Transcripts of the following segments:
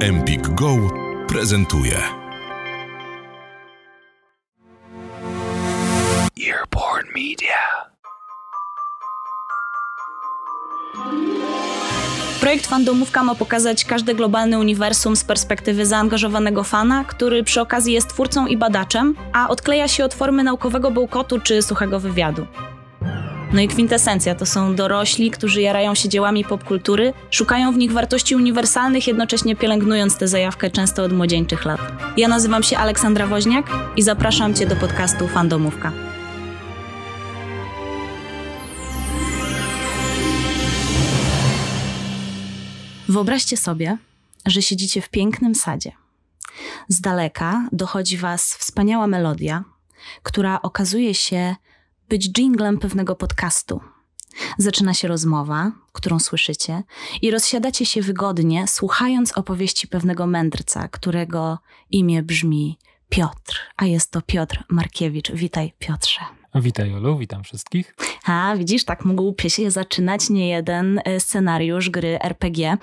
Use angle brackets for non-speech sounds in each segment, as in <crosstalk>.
Empik Go prezentuje. Earborn Media. Projekt Fandomówka ma pokazać każde globalne uniwersum z perspektywy zaangażowanego fana, który przy okazji jest twórcą i badaczem, a odkleja się od formy naukowego bełkotu czy suchego wywiadu. No i kwintesencja to są dorośli, którzy jarają się dziełami popkultury, szukają w nich wartości uniwersalnych, jednocześnie pielęgnując tę zajawkę często od młodzieńczych lat. Ja nazywam się Aleksandra Woźniak i zapraszam Cię do podcastu Fandomówka. Wyobraźcie sobie, że siedzicie w pięknym sadzie. Z daleka dochodzi Was wspaniała melodia, która okazuje się być jinglem pewnego podcastu. Zaczyna się rozmowa, którą słyszycie, i rozsiadacie się wygodnie, słuchając opowieści pewnego mędrca, którego imię brzmi Piotr, a jest to Piotr Markiewicz. Witaj, Piotrze. Witaj, Olu, witam wszystkich. A widzisz, tak mógł się zaczynać niejeden e, scenariusz gry RPG,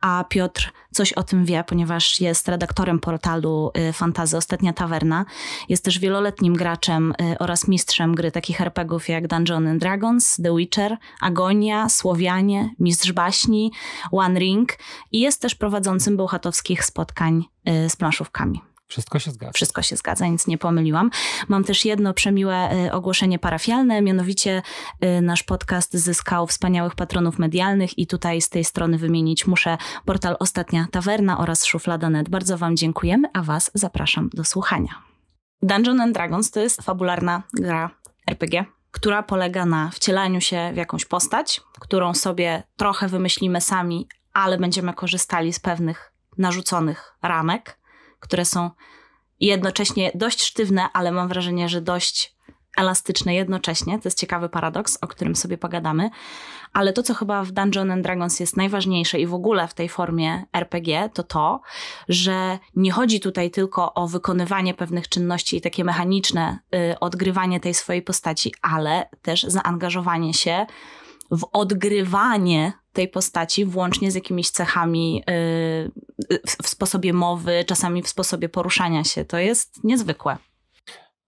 a Piotr coś o tym wie, ponieważ jest redaktorem portalu y, Fantazy Ostatnia Tawerna. Jest też wieloletnim graczem y, oraz mistrzem gry takich RPGów jak Dungeons and Dragons, The Witcher, Agonia, Słowianie, Mistrz Baśni, One Ring i jest też prowadzącym bełchatowskich spotkań y, z planszówkami. Wszystko się zgadza. Wszystko się zgadza, nic nie pomyliłam. Mam też jedno przemiłe e, ogłoszenie parafialne, mianowicie e, nasz podcast zyskał wspaniałych patronów medialnych i tutaj z tej strony wymienić muszę portal Ostatnia Tawerna oraz Szuflada.net. Bardzo Wam dziękujemy, a Was zapraszam do słuchania. Dungeon and Dragons to jest fabularna gra RPG, która polega na wcielaniu się w jakąś postać, którą sobie trochę wymyślimy sami, ale będziemy korzystali z pewnych narzuconych ramek które są jednocześnie dość sztywne, ale mam wrażenie, że dość elastyczne jednocześnie. To jest ciekawy paradoks, o którym sobie pogadamy. Ale to, co chyba w Dungeons and Dragons jest najważniejsze i w ogóle w tej formie RPG, to to, że nie chodzi tutaj tylko o wykonywanie pewnych czynności i takie mechaniczne y, odgrywanie tej swojej postaci, ale też zaangażowanie się w odgrywanie tej postaci, włącznie z jakimiś cechami y, w sposobie mowy, czasami w sposobie poruszania się. To jest niezwykłe.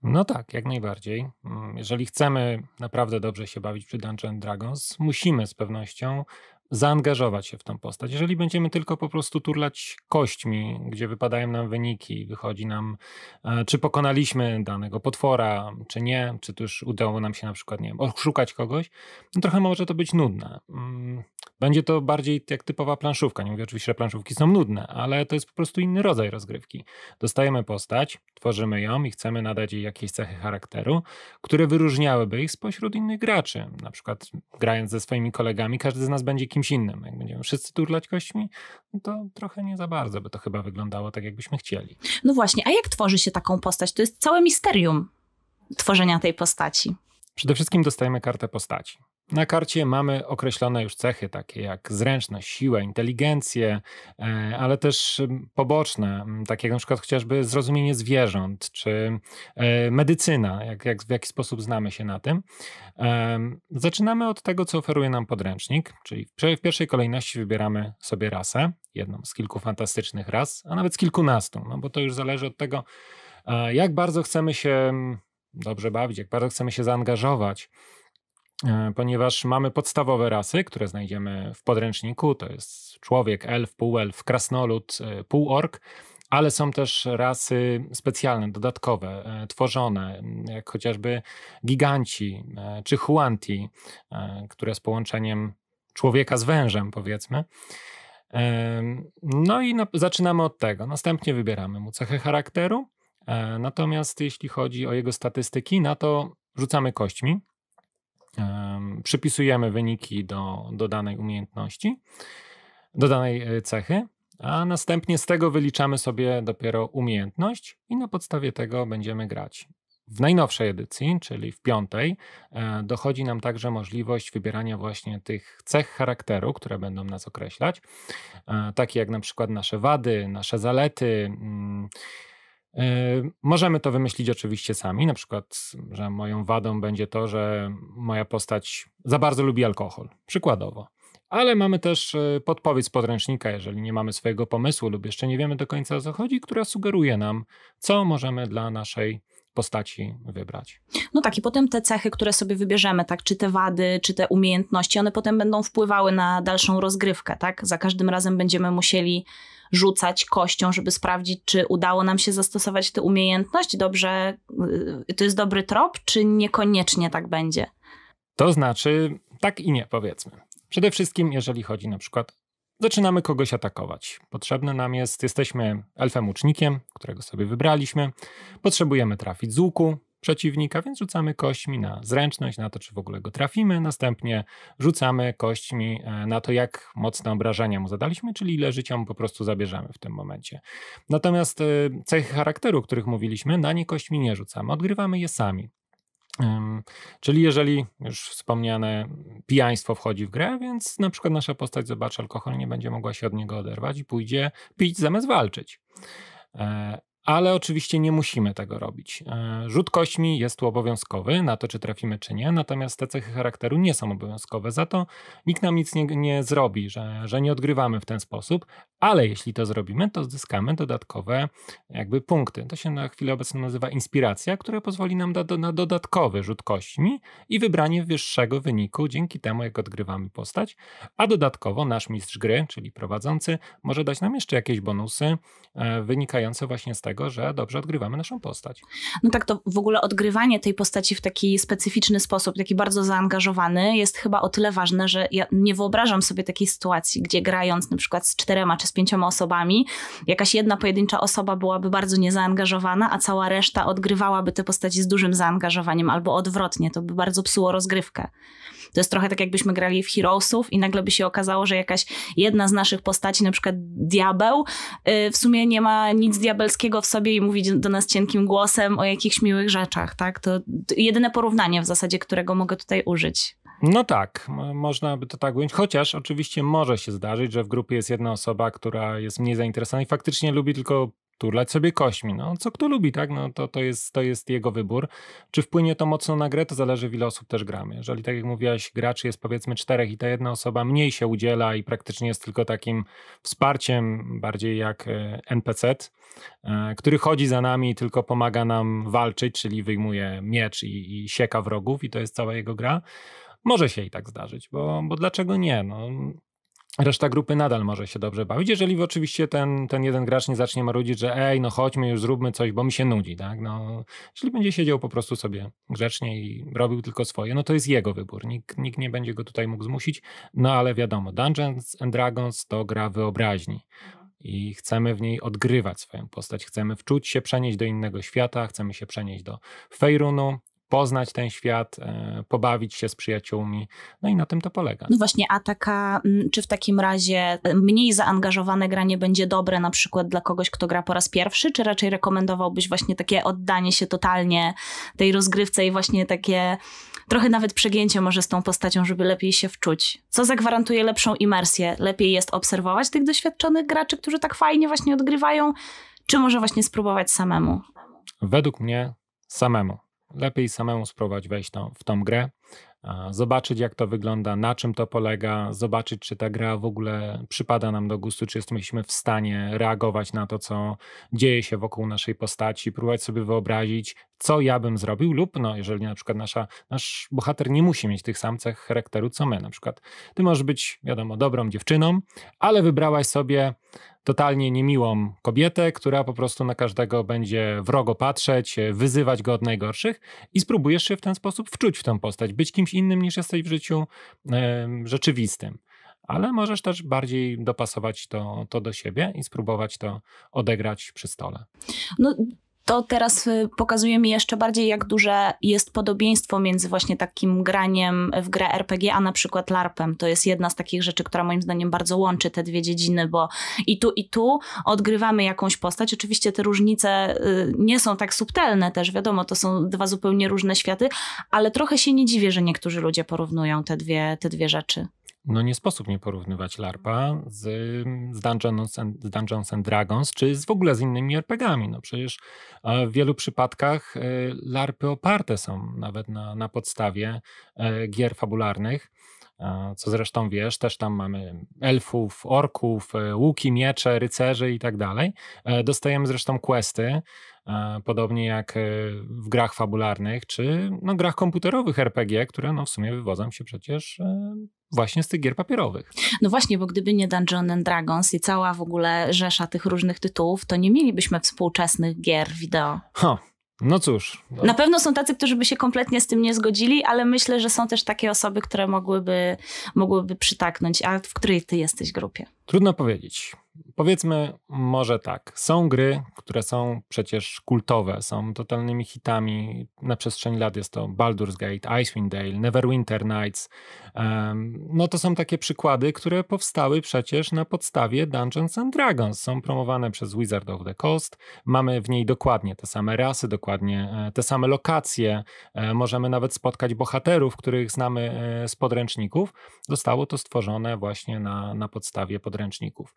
No tak, jak najbardziej. Mm, jeżeli chcemy naprawdę dobrze się bawić przy Dungeons Dragons, musimy z pewnością zaangażować się w tą postać. Jeżeli będziemy tylko po prostu turlać kośćmi, gdzie wypadają nam wyniki, wychodzi nam, e, czy pokonaliśmy danego potwora, czy nie, czy też udało nam się na przykład, nie wiem, oszukać kogoś, no trochę może to być nudne. Mm, będzie to bardziej jak typowa planszówka. Nie mówię oczywiście, że planszówki są nudne, ale to jest po prostu inny rodzaj rozgrywki. Dostajemy postać, tworzymy ją i chcemy nadać jej jakieś cechy charakteru, które wyróżniałyby ich spośród innych graczy. Na przykład grając ze swoimi kolegami, każdy z nas będzie kim kimś innym. Jak będziemy wszyscy turlać kośćmi, no to trochę nie za bardzo by to chyba wyglądało tak, jakbyśmy chcieli. No właśnie, a jak tworzy się taką postać? To jest całe misterium tworzenia tej postaci. Przede wszystkim dostajemy kartę postaci. Na karcie mamy określone już cechy, takie jak zręczność, siłę, inteligencję, e, ale też mm, poboczne, mm, takie jak na przykład chociażby zrozumienie zwierząt, czy e, medycyna, jak, jak, w jaki sposób znamy się na tym. E, zaczynamy od tego, co oferuje nam podręcznik, czyli w pierwszej kolejności wybieramy sobie rasę, jedną z kilku fantastycznych ras, a nawet z kilkunastu, no bo to już zależy od tego, jak bardzo chcemy się mm, dobrze bawić, jak bardzo chcemy się zaangażować E, ponieważ mamy podstawowe rasy, które znajdziemy w podręczniku, to jest człowiek, elf, półelf, krasnolud, e, półork, ale są też rasy specjalne, dodatkowe, e, tworzone, jak chociażby giganci czy huanti, które z połączeniem człowieka z wężem, powiedzmy. No i na, zaczynamy od tego. Następnie wybieramy mu cechy charakteru. Natomiast jeśli chodzi o jego statystyki, na no to rzucamy kośćmi przypisujemy wyniki do, do danej umiejętności, do danej e, cechy, a następnie z tego wyliczamy sobie dopiero umiejętność i na podstawie tego będziemy grać. W najnowszej edycji, czyli w piątej, e, dochodzi nam także możliwość wybierania właśnie tych cech charakteru, które będą nas określać, e, takie jak na przykład nasze wady, nasze zalety mm, E, możemy to wymyślić oczywiście sami, na przykład, że moją wadą będzie to, że moja postać za bardzo lubi alkohol, przykładowo. Ale mamy też e, podpowiedź z podręcznika, jeżeli nie mamy swojego pomysłu lub jeszcze nie wiemy do końca o co chodzi, która sugeruje nam, co możemy dla naszej postaci wybrać. No tak, i potem te cechy, które sobie wybierzemy, tak, czy te wady, czy te umiejętności, one potem będą wpływały na dalszą rozgrywkę, tak? Za każdym razem będziemy musieli rzucać kością, żeby sprawdzić, czy udało nam się zastosować tę umiejętność dobrze, y, to jest dobry trop, czy niekoniecznie tak będzie? To znaczy tak i nie, powiedzmy. Przede wszystkim, jeżeli chodzi na przykład zaczynamy kogoś atakować. potrzebne nam jest, jesteśmy elfem łucznikiem, którego sobie wybraliśmy, potrzebujemy trafić z łuku, przeciwnika, więc rzucamy kośćmi na zręczność, na to, czy w ogóle go trafimy. Następnie rzucamy kośćmi e, na to, jak mocne obrażenia mu zadaliśmy, czyli ile życia mu po prostu zabierzemy w tym momencie. Natomiast e, cechy charakteru, o których mówiliśmy, na nie kośćmi nie rzucamy, odgrywamy je sami. Czyli jeżeli już wspomniane pijaństwo wchodzi w grę, więc na przykład nasza postać zobaczy alkohol, nie będzie mogła się od niego oderwać i pójdzie pić zamiast walczyć. E, ale oczywiście nie musimy tego robić. E, rzut kośćmi jest tu obowiązkowy na to, czy trafimy, czy nie, natomiast te cechy charakteru nie są obowiązkowe. Za to nikt nam nic nie, nie zrobi, że, że nie odgrywamy w ten sposób, ale jeśli to zrobimy, to zyskamy dodatkowe jakby punkty. To się na chwilę obecną nazywa inspiracja, która pozwoli nam na dodatkowy rzut kośćmi i wybranie wyższego wyniku dzięki temu, jak odgrywamy postać, a dodatkowo nasz mistrz gry, czyli prowadzący, może dać nam jeszcze jakieś bonusy e, wynikające właśnie z tego, tego, że dobrze odgrywamy naszą postać. No tak, to w ogóle odgrywanie tej postaci w taki specyficzny sposób, taki bardzo zaangażowany, jest chyba o tyle ważne, że ja nie wyobrażam sobie takiej sytuacji, gdzie grając na przykład z czterema czy z pięcioma osobami, jakaś jedna pojedyncza osoba byłaby bardzo niezaangażowana, a cała reszta odgrywałaby te postaci z dużym zaangażowaniem, albo odwrotnie, to by bardzo psuło rozgrywkę. To jest trochę tak, jakbyśmy grali w Heroesów i nagle by się okazało, że jakaś jedna z naszych postaci, na przykład diabeł, y, w sumie nie ma nic diabelskiego w sobie i mówi do nas cienkim głosem o jakichś miłych rzeczach, tak? To jedyne porównanie w zasadzie, którego mogę tutaj użyć. No tak, można by to tak ująć, chociaż oczywiście może się zdarzyć, że w grupie jest jedna osoba, która jest mniej zainteresowana i faktycznie lubi tylko turlać sobie kośmi. No, co kto lubi, tak? No, to, to, jest, to jest jego wybór. Czy wpłynie to mocno na grę, to zależy, w ile osób też gramy. Jeżeli, tak jak mówiłaś, graczy jest powiedzmy czterech i ta jedna osoba mniej się udziela i praktycznie jest tylko takim wsparciem, bardziej jak e, NPC, e, który chodzi za nami i tylko pomaga nam walczyć, czyli wyjmuje miecz i, i sieka wrogów i to jest cała jego gra. Może się i tak zdarzyć, bo, bo dlaczego nie? No, reszta grupy nadal może się dobrze bawić, jeżeli oczywiście ten, ten jeden gracz nie zacznie marudzić, że ej, no chodźmy już, zróbmy coś, bo mi się nudzi, tak? No, jeżeli będzie siedział po prostu sobie grzecznie i robił tylko swoje, no to jest jego wybór, nikt, nikt nie będzie go tutaj mógł zmusić, no ale wiadomo, Dungeons and Dragons to gra wyobraźni i chcemy w niej odgrywać swoją postać, chcemy wczuć się, przenieść do innego świata, chcemy się przenieść do Fejrunu, poznać ten świat, e, pobawić się z przyjaciółmi. No i na tym to polega. No właśnie, a taka, mm, czy w takim razie e, mniej zaangażowane granie będzie dobre na przykład dla kogoś, kto gra po raz pierwszy, czy raczej rekomendowałbyś właśnie takie oddanie się totalnie tej rozgrywce i właśnie takie trochę nawet przegięcie może z tą postacią, żeby lepiej się wczuć? Co zagwarantuje lepszą imersję? Lepiej jest obserwować tych doświadczonych graczy, którzy tak fajnie właśnie odgrywają, czy może właśnie spróbować samemu? Według mnie samemu lepiej samemu spróbować wejść w tą grę, zobaczyć jak to wygląda, na czym to polega, zobaczyć czy ta gra w ogóle przypada nam do gustu, czy jesteśmy w stanie reagować na to, co dzieje się wokół naszej postaci, próbować sobie wyobrazić, co ja bym zrobił lub no, jeżeli na przykład nasza, nasz bohater nie musi mieć tych samych cech charakteru co my, na przykład ty możesz być, wiadomo, dobrą dziewczyną, ale wybrałaś sobie totalnie niemiłą kobietę, która po prostu na każdego będzie wrogo patrzeć, e, wyzywać go od najgorszych i spróbujesz się w ten sposób wczuć w tę postać, być kimś innym niż jesteś w życiu rzeczywistym. Ale możesz też bardziej dopasować to, to do siebie i spróbować to odegrać przy stole. No to teraz y, pokazuje mi jeszcze bardziej, jak duże jest podobieństwo między właśnie takim graniem w grę RPG, a na przykład LARPem. To jest jedna z takich rzeczy, która moim zdaniem bardzo łączy te dwie dziedziny, bo i tu, i tu odgrywamy jakąś postać. Oczywiście te różnice y, nie są tak subtelne też, wiadomo, to są dwa zupełnie różne światy, ale trochę się nie dziwię, że niektórzy ludzie porównują te dwie, te dwie rzeczy. No nie sposób nie porównywać LARPa z, z, Dungeons, and, z Dungeons and Dragons, czy z w ogóle z innymi RPGami. No przecież e, w wielu przypadkach e, LARPy oparte są nawet na, na podstawie e, gier fabularnych co zresztą wiesz, też tam mamy elfów, orków, e, łuki, miecze, rycerzy i tak dalej. E, dostajemy zresztą questy, e, podobnie jak w grach fabularnych, czy no, grach komputerowych RPG, które no, w sumie wywodzą się przecież właśnie z tych gier papierowych. No właśnie, bo gdyby nie Dungeons and Dragons i cała w ogóle rzesza tych różnych tytułów, to nie mielibyśmy współczesnych gier wideo. No cóż. Tak. Na pewno są tacy, którzy by się kompletnie z tym nie zgodzili, ale myślę, że są też takie osoby, które mogłyby, mogłyby przytaknąć. A w której ty jesteś grupie? Trudno powiedzieć. Powiedzmy może tak, są gry, które są przecież kultowe, są totalnymi hitami. Na przestrzeni lat jest to Baldur's Gate, Icewind Dale, Neverwinter Nights. Um, no to są takie przykłady, które powstały przecież na podstawie Dungeons and Dragons. Są promowane przez Wizard of the Coast. Mamy w niej dokładnie te same rasy, dokładnie e, te same lokacje. E, możemy nawet spotkać bohaterów, których znamy e, z podręczników. Zostało to stworzone właśnie na, na podstawie podręczników.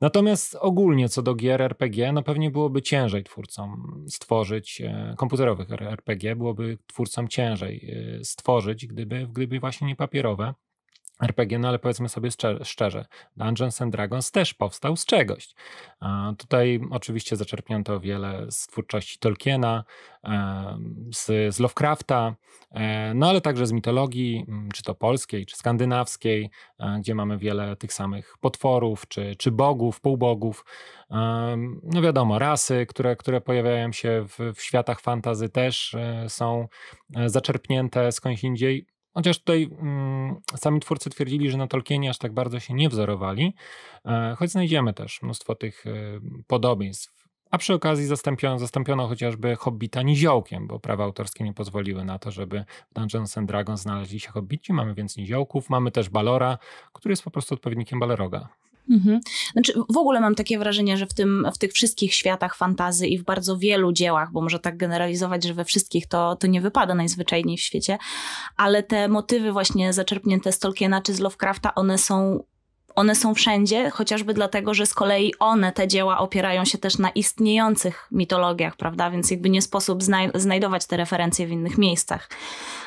Natomiast Natomiast ogólnie co do gier RPG, no pewnie byłoby ciężej twórcom stworzyć, e, komputerowych RPG byłoby twórcom ciężej e, stworzyć, gdyby, gdyby właśnie nie papierowe. RPG, no ale powiedzmy sobie szczerze, Dungeons and Dragons też powstał z czegoś. Tutaj oczywiście zaczerpnięto wiele z twórczości Tolkiena, z, Lovecrafta, no ale także z mitologii, czy to polskiej, czy skandynawskiej, e, gdzie mamy wiele tych samych potworów, czy, czy bogów, półbogów. No wiadomo, rasy, które, które pojawiają się w, w światach fantazy też e, są e, zaczerpnięte skądś indziej Chociaż tutaj mm, sami twórcy twierdzili, że na Tolkienie aż tak bardzo się nie wzorowali, e, choć znajdziemy też mnóstwo tych e, podobieństw. A przy okazji zastąpiono, zastąpiono chociażby hobbita niziołkiem, bo prawa autorskie nie pozwoliły na to, żeby w Dungeons and Dragons znaleźli się hobbici. Mamy więc niziołków, mamy też Balora, który jest po prostu odpowiednikiem Baleroga. Mhm. Znaczy, w ogóle mam takie wrażenie, że w, tym, w tych wszystkich światach fantazy i w bardzo wielu dziełach, bo może tak generalizować, że we wszystkich to, to nie wypada najzwyczajniej w świecie, ale te motywy właśnie zaczerpnięte z Tolkiena czy z Lovecrafta, one są one są wszędzie, chociażby dlatego, że z kolei one, te dzieła, opierają się też na istniejących mitologiach, prawda? Więc jakby nie sposób znaj znajdować te referencje w innych miejscach.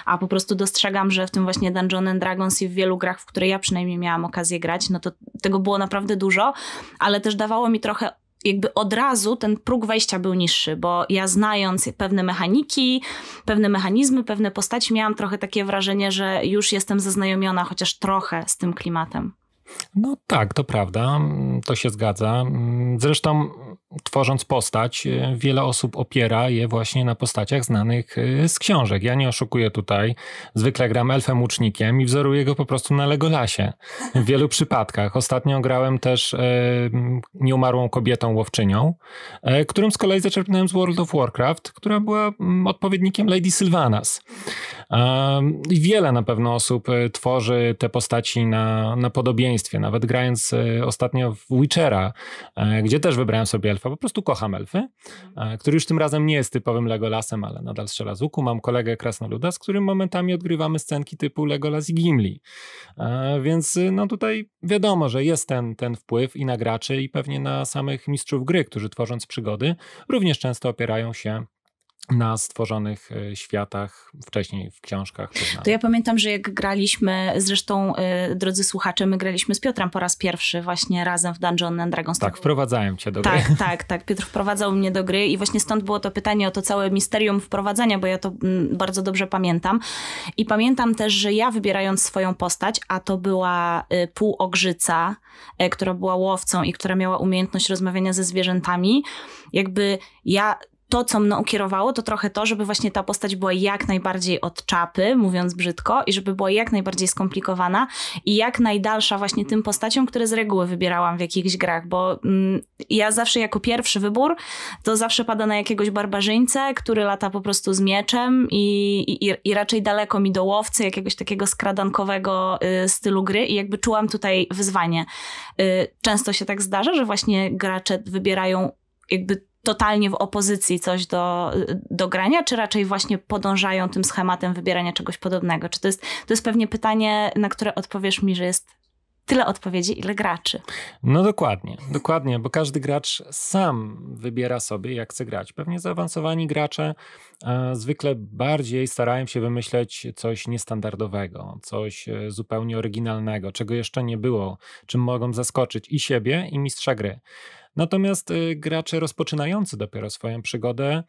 A po prostu dostrzegam, że w tym właśnie Dungeon and Dragons i w wielu grach, w które ja przynajmniej miałam okazję grać, no to tego było naprawdę dużo, ale też dawało mi trochę jakby od razu ten próg wejścia był niższy, bo ja znając pewne mechaniki, pewne mechanizmy, pewne postaci, miałam trochę takie wrażenie, że już jestem zaznajomiona chociaż trochę z tym klimatem. No tak, to prawda, mm, to się zgadza. Mm, zresztą tworząc postać, e, wiele osób opiera je właśnie na postaciach znanych e, z książek. Ja nie oszukuję tutaj. Zwykle gram elfem łucznikiem i wzoruję go po prostu na Legolasie w wielu <laughs> przypadkach. Ostatnio grałem też e, nieumarłą kobietą łowczynią, e, którą z kolei zaczerpnąłem z World of Warcraft, która była mm, odpowiednikiem Lady Sylvanas. E, wiele na pewno osób e, tworzy te postaci na, na podobieństwie. Nawet grając ostatnio w Witchera, gdzie też wybrałem sobie elfa. Po prostu kocham elfy, mhm. e, który już tym razem nie jest typowym Legolasem, ale nadal strzela z łuku. Mam kolegę Krasnoluda, z którym momentami odgrywamy scenki typu Legolas i Gimli. E, więc y, no tutaj wiadomo, że jest ten, ten wpływ i na graczy i pewnie na samych mistrzów gry, którzy tworząc przygody również często opierają się na stworzonych e, światach, wcześniej w książkach. To ja pamiętam, że jak graliśmy, zresztą e, drodzy słuchacze, my graliśmy z Piotrem po raz pierwszy właśnie razem w Dungeon and Dragons. Tak, wprowadzałem cię do gry. Tak, <laughs> tak, tak. Piotr wprowadzał mnie do gry i właśnie stąd było to pytanie o to całe misterium wprowadzania, bo ja to mm, bardzo dobrze pamiętam. I pamiętam też, że ja wybierając swoją postać, a to była e, półogrzyca, która była łowcą i która miała umiejętność rozmawiania ze zwierzętami, jakby ja to, co mną kierowało, to trochę to, żeby właśnie ta postać była jak najbardziej od czapy, mówiąc brzydko, i żeby była jak najbardziej skomplikowana i jak najdalsza właśnie tym postaciom, które z reguły wybierałam w jakichś grach, bo mm, ja zawsze jako pierwszy wybór to zawsze pada na jakiegoś barbarzyńcę, który lata po prostu z mieczem i, i, i raczej daleko mi do łowcy, jakiegoś takiego skradankowego y, stylu gry i jakby czułam tutaj wyzwanie. Y, często się tak zdarza, że właśnie gracze wybierają jakby totalnie w opozycji coś do, do grania, czy raczej właśnie podążają tym schematem wybierania czegoś podobnego? Czy to jest, to jest pewnie pytanie, na które odpowiesz mi, że jest tyle odpowiedzi, ile graczy. No dokładnie, dokładnie, bo każdy gracz sam wybiera sobie, jak chce grać. Pewnie zaawansowani gracze e, zwykle bardziej starają się wymyśleć coś niestandardowego, coś e, zupełnie oryginalnego, czego jeszcze nie było, czym mogą zaskoczyć i siebie, i mistrza gry. Natomiast y, gracze rozpoczynający dopiero swoją przygodę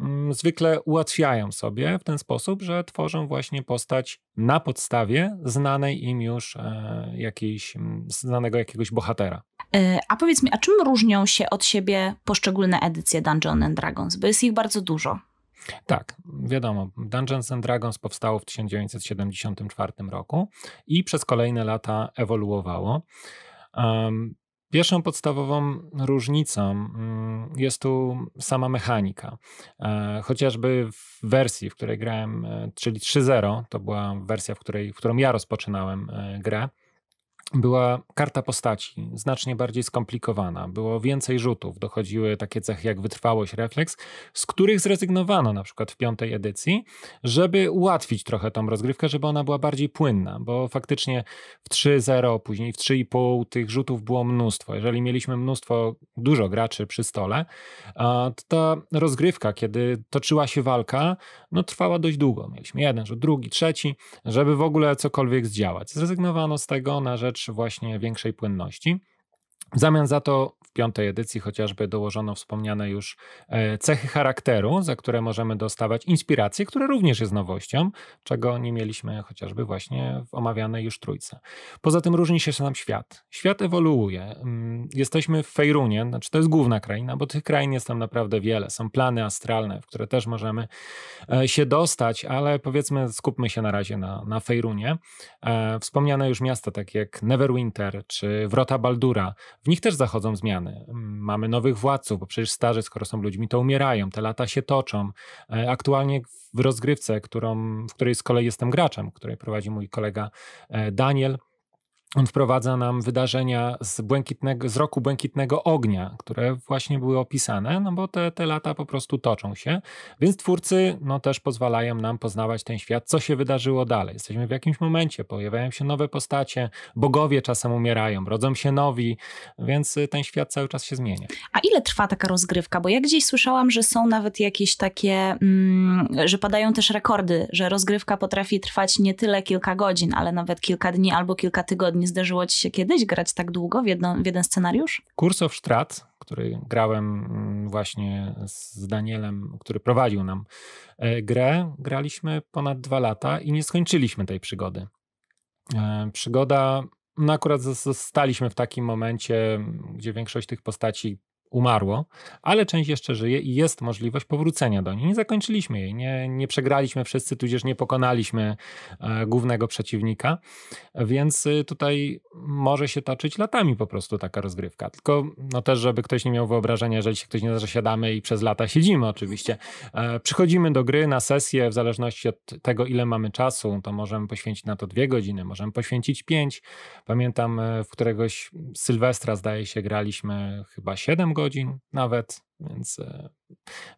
mm, zwykle ułatwiają sobie w ten sposób, że tworzą właśnie postać na podstawie znanej im już e, jakiejś, mm, znanego jakiegoś bohatera. E, a powiedz mi, a czym różnią się od siebie poszczególne edycje Dungeons and Dragons? Bo jest ich bardzo dużo. Tak, wiadomo, Dungeons and Dragons powstało w 1974 roku i przez kolejne lata ewoluowało. Pierwszą podstawową różnicą mm, jest tu sama mechanika. E, chociażby w wersji, w której grałem, e, czyli 3.0, to była wersja, w której, w którą ja rozpoczynałem e, grę była karta postaci znacznie bardziej skomplikowana, było więcej rzutów, dochodziły takie cechy jak wytrwałość, refleks, z których zrezygnowano na przykład w piątej edycji, żeby ułatwić trochę tą rozgrywkę, żeby ona była bardziej płynna, bo faktycznie w 3.0, później w 3.5 tych rzutów było mnóstwo. Jeżeli mieliśmy mnóstwo, dużo graczy przy stole, to ta rozgrywka, kiedy toczyła się walka, no trwała dość długo. Mieliśmy jeden rzut, drugi, trzeci, żeby w ogóle cokolwiek zdziałać. Zrezygnowano z tego na rzecz rzecz właśnie większej płynności. W zamian za to piątej edycji chociażby dołożono wspomniane już e, cechy charakteru, za które możemy dostawać inspirację, które również jest nowością, czego nie mieliśmy chociażby właśnie w omawianej już trójce. Poza tym różni się sam świat. Świat ewoluuje. Mm, jesteśmy w Fejrunie, znaczy to jest główna kraina, bo tych krain jest tam naprawdę wiele. Są plany astralne, w które też możemy e, się dostać, ale powiedzmy skupmy się na razie na, na Fejrunie. E, wspomniane już miasta takie jak Neverwinter czy Wrota Baldura, w nich też zachodzą zmiany zmiany. Mamy nowych władców, bo przecież starzy, skoro są ludźmi, to umierają, te lata się toczą. E, aktualnie w rozgrywce, którą, w której z kolei jestem graczem, której prowadzi mój kolega e, Daniel, on wprowadza nam wydarzenia z, błękitnego, z roku błękitnego ognia, które właśnie były opisane, no bo te, te lata po prostu toczą się. Więc twórcy no, też pozwalają nam poznawać ten świat, co się wydarzyło dalej. Jesteśmy w jakimś momencie, pojawiają się nowe postacie, bogowie czasem umierają, rodzą się nowi, więc y, ten świat cały czas się zmienia. A ile trwa taka rozgrywka? Bo ja gdzieś słyszałam, że są nawet jakieś takie, mm, że padają też rekordy, że rozgrywka potrafi trwać nie tyle kilka godzin, ale nawet kilka dni albo kilka tygodni nie zdarzyło ci się kiedyś grać tak długo w, jedno, w jeden scenariusz? Kurs of Strat, który grałem mm, właśnie z Danielem, który prowadził nam e, grę, graliśmy ponad dwa lata i nie skończyliśmy tej przygody. E, przygoda, no akurat zostaliśmy w takim momencie, gdzie większość tych postaci umarło, ale część jeszcze żyje i jest możliwość powrócenia do niej. Nie zakończyliśmy jej, nie, nie przegraliśmy wszyscy, tudzież nie pokonaliśmy e, głównego przeciwnika, więc y, tutaj może się toczyć latami po prostu taka rozgrywka. Tylko no też, żeby ktoś nie miał wyobrażenia, jeżeli się ktoś nie zasiadamy i przez lata siedzimy oczywiście. E, przychodzimy do gry na sesję, w zależności od tego, ile mamy czasu, to możemy poświęcić na to dwie godziny, możemy poświęcić pięć. Pamiętam, e, w któregoś Sylwestra zdaje się graliśmy chyba siedem godzin nawet, więc, e,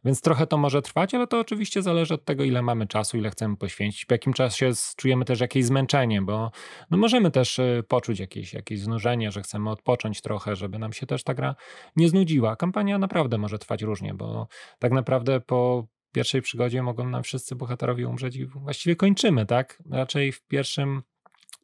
więc trochę to może trwać, ale to oczywiście zależy od tego, ile mamy czasu, ile chcemy poświęcić, w jakim czasie czujemy też jakieś zmęczenie, bo no możemy też e, poczuć jakieś, jakieś znużenie, że chcemy odpocząć trochę, żeby nam się też ta gra nie znudziła. Kampania naprawdę może trwać różnie, bo tak naprawdę po pierwszej przygodzie mogą nam wszyscy bohaterowie umrzeć i właściwie kończymy, tak? Raczej w pierwszym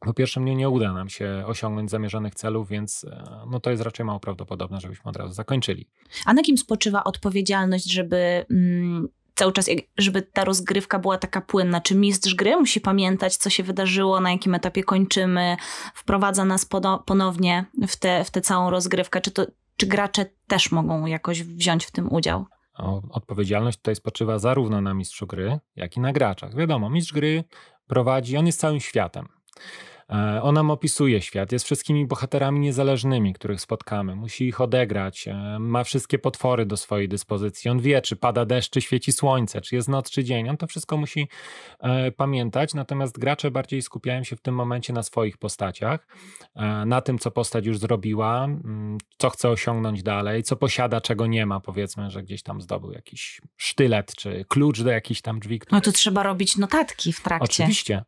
po pierwsze, mnie nie uda nam się osiągnąć zamierzonych celów, więc e, no to jest raczej mało prawdopodobne, żebyśmy od razu zakończyli. A na kim spoczywa odpowiedzialność, żeby mm, cały czas, żeby ta rozgrywka była taka płynna? Czy mistrz gry musi pamiętać, co się wydarzyło, na jakim etapie kończymy, wprowadza nas ponownie w tę w te całą rozgrywkę? Czy, to, czy gracze też mogą jakoś wziąć w tym udział? Odpowiedzialność tutaj spoczywa zarówno na mistrzu gry, jak i na graczach. Wiadomo, mistrz gry prowadzi, on jest całym światem. E, On nam opisuje świat, jest wszystkimi bohaterami niezależnymi, których spotkamy. Musi ich odegrać, e, ma wszystkie potwory do swojej dyspozycji. On wie, czy pada deszcz, czy świeci słońce, czy jest noc, czy dzień. On to wszystko musi e, pamiętać, natomiast gracze bardziej skupiają się w tym momencie na swoich postaciach, na tym, co postać już zrobiła, co chce osiągnąć dalej, co posiada, czego nie ma. Powiedzmy, że gdzieś tam zdobył jakiś sztylet, czy klucz do jakichś tam drzwi. No to trzeba robić notatki w trakcie. Oczywiście.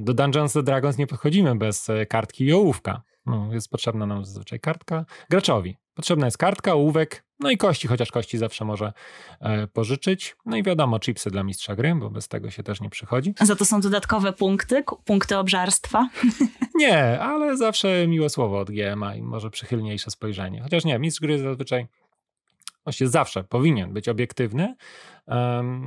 Do Dungeons and Dragons nie podchodzi przechodzimy bez e, kartki i ołówka. No, jest potrzebna nam zazwyczaj kartka. Graczowi potrzebna jest kartka, ołówek, no i kości, chociaż kości zawsze może e, pożyczyć. No i wiadomo, chipsy dla mistrza gry, bo bez tego się też nie przychodzi. Za to są dodatkowe punkty, punkty obżarstwa. <laughs> Nie, ale zawsze miłe słowo od GMA i może przychylniejsze spojrzenie. Chociaż nie, mistrz gry zazwyczaj właściwie zawsze powinien być obiektywny,